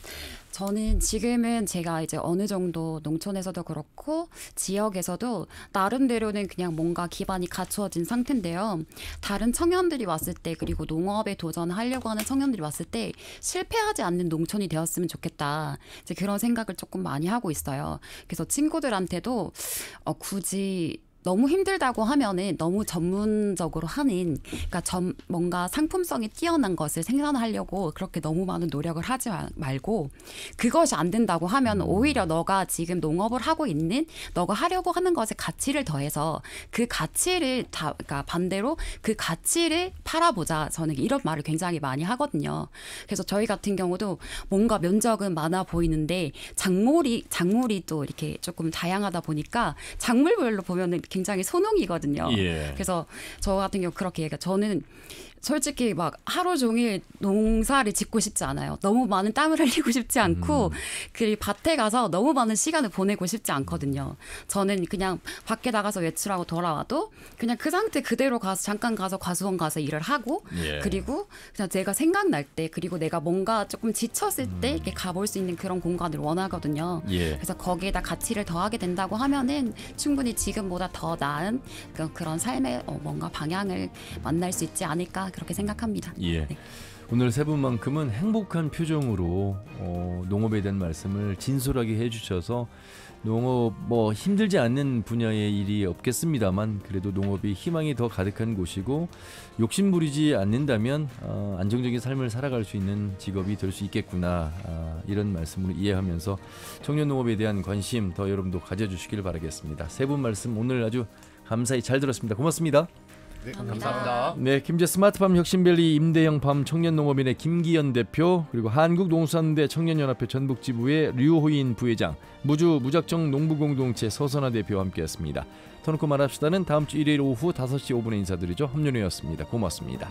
저는 지금은 제가 이제 어느 정도 농촌에서도 그렇고 지역에서도 나름대로는 그냥 뭔가 기반이 갖추어진 상태인데요. 다른 청년들이 왔을 때 그리고 농업에 도전하려고 하는 청년들이 왔을 때 실패하지 않는 농촌이 되었으면 좋겠다. 이제 그런 생각을 조금 많이 하고 있어요. 그래서 친구들한테도 어, 굳이 너무 힘들다고 하면은 너무 전문적으로 하는 그러니까 점, 뭔가 상품성이 뛰어난 것을 생산하려고 그렇게 너무 많은 노력을 하지 말고 그것이 안 된다고 하면 음. 오히려 너가 지금 농업을 하고 있는 너가 하려고 하는 것에 가치를 더해서 그 가치를 다 그러니까 반대로 그 가치를 팔아보자 저는 이런 말을 굉장히 많이 하거든요. 그래서 저희 같은 경우도 뭔가 면적은 많아 보이는데 작물이 작물이 또 이렇게 조금 다양하다 보니까 작물별로 보면은 굉장히 소농이거든요. 예. 그래서 저 같은 경우 그렇게 얘기가 저는 솔직히 막 하루 종일 농사를 짓고 싶지 않아요. 너무 많은 땀을 흘리고 싶지 않고 음. 그 밭에 가서 너무 많은 시간을 보내고 싶지 않거든요. 저는 그냥 밖에 나가서 외출하고 돌아와도 그냥 그 상태 그대로 가서 잠깐 가서 과수원 가서 일을 하고 예. 그리고 그냥 제가 생각날 때 그리고 내가 뭔가 조금 지쳤을 때 음. 이렇게 가볼 수 있는 그런 공간을 원하거든요. 예. 그래서 거기에다 가치를 더하게 된다고 하면은 충분히 지금보다 더 나은 그, 그런 삶의 어, 뭔가 방향을 만날 수 있지 않을까 그렇게 생각합니다. 예. 네. 오늘 세 분만큼은 행복한 표정으로 어, 농업에 대한 말씀을 진솔하게 해주셔서 농업 뭐 힘들지 않는 분야의 일이 없겠습니다만 그래도 농업이 희망이 더 가득한 곳이고 욕심 부리지 않는다면 어, 안정적인 삶을 살아갈 수 있는 직업이 될 수 있겠구나 아, 이런 말씀으 이해하면서 청년 농업에 대한 관심 더 여러분도 가져주시길 바라겠습니다. 세 분 말씀 오늘 아주 감사히 잘 들었습니다. 고맙습니다. 네, 감사합니다. 네, 김제 스마트팜 혁신밸리 임대영팜 청년농업인의 김기현 대표 그리고 한국농수산대 청년연합회 전북지부의 류호인 부회장, 무주 무작정 농부공동체 서선아 대표와 함께했습니다. 터놓고 말합시다는 다음 주 일요일 오후 5시 5분에 인사드리죠. 함윤이였습니다. 고맙습니다.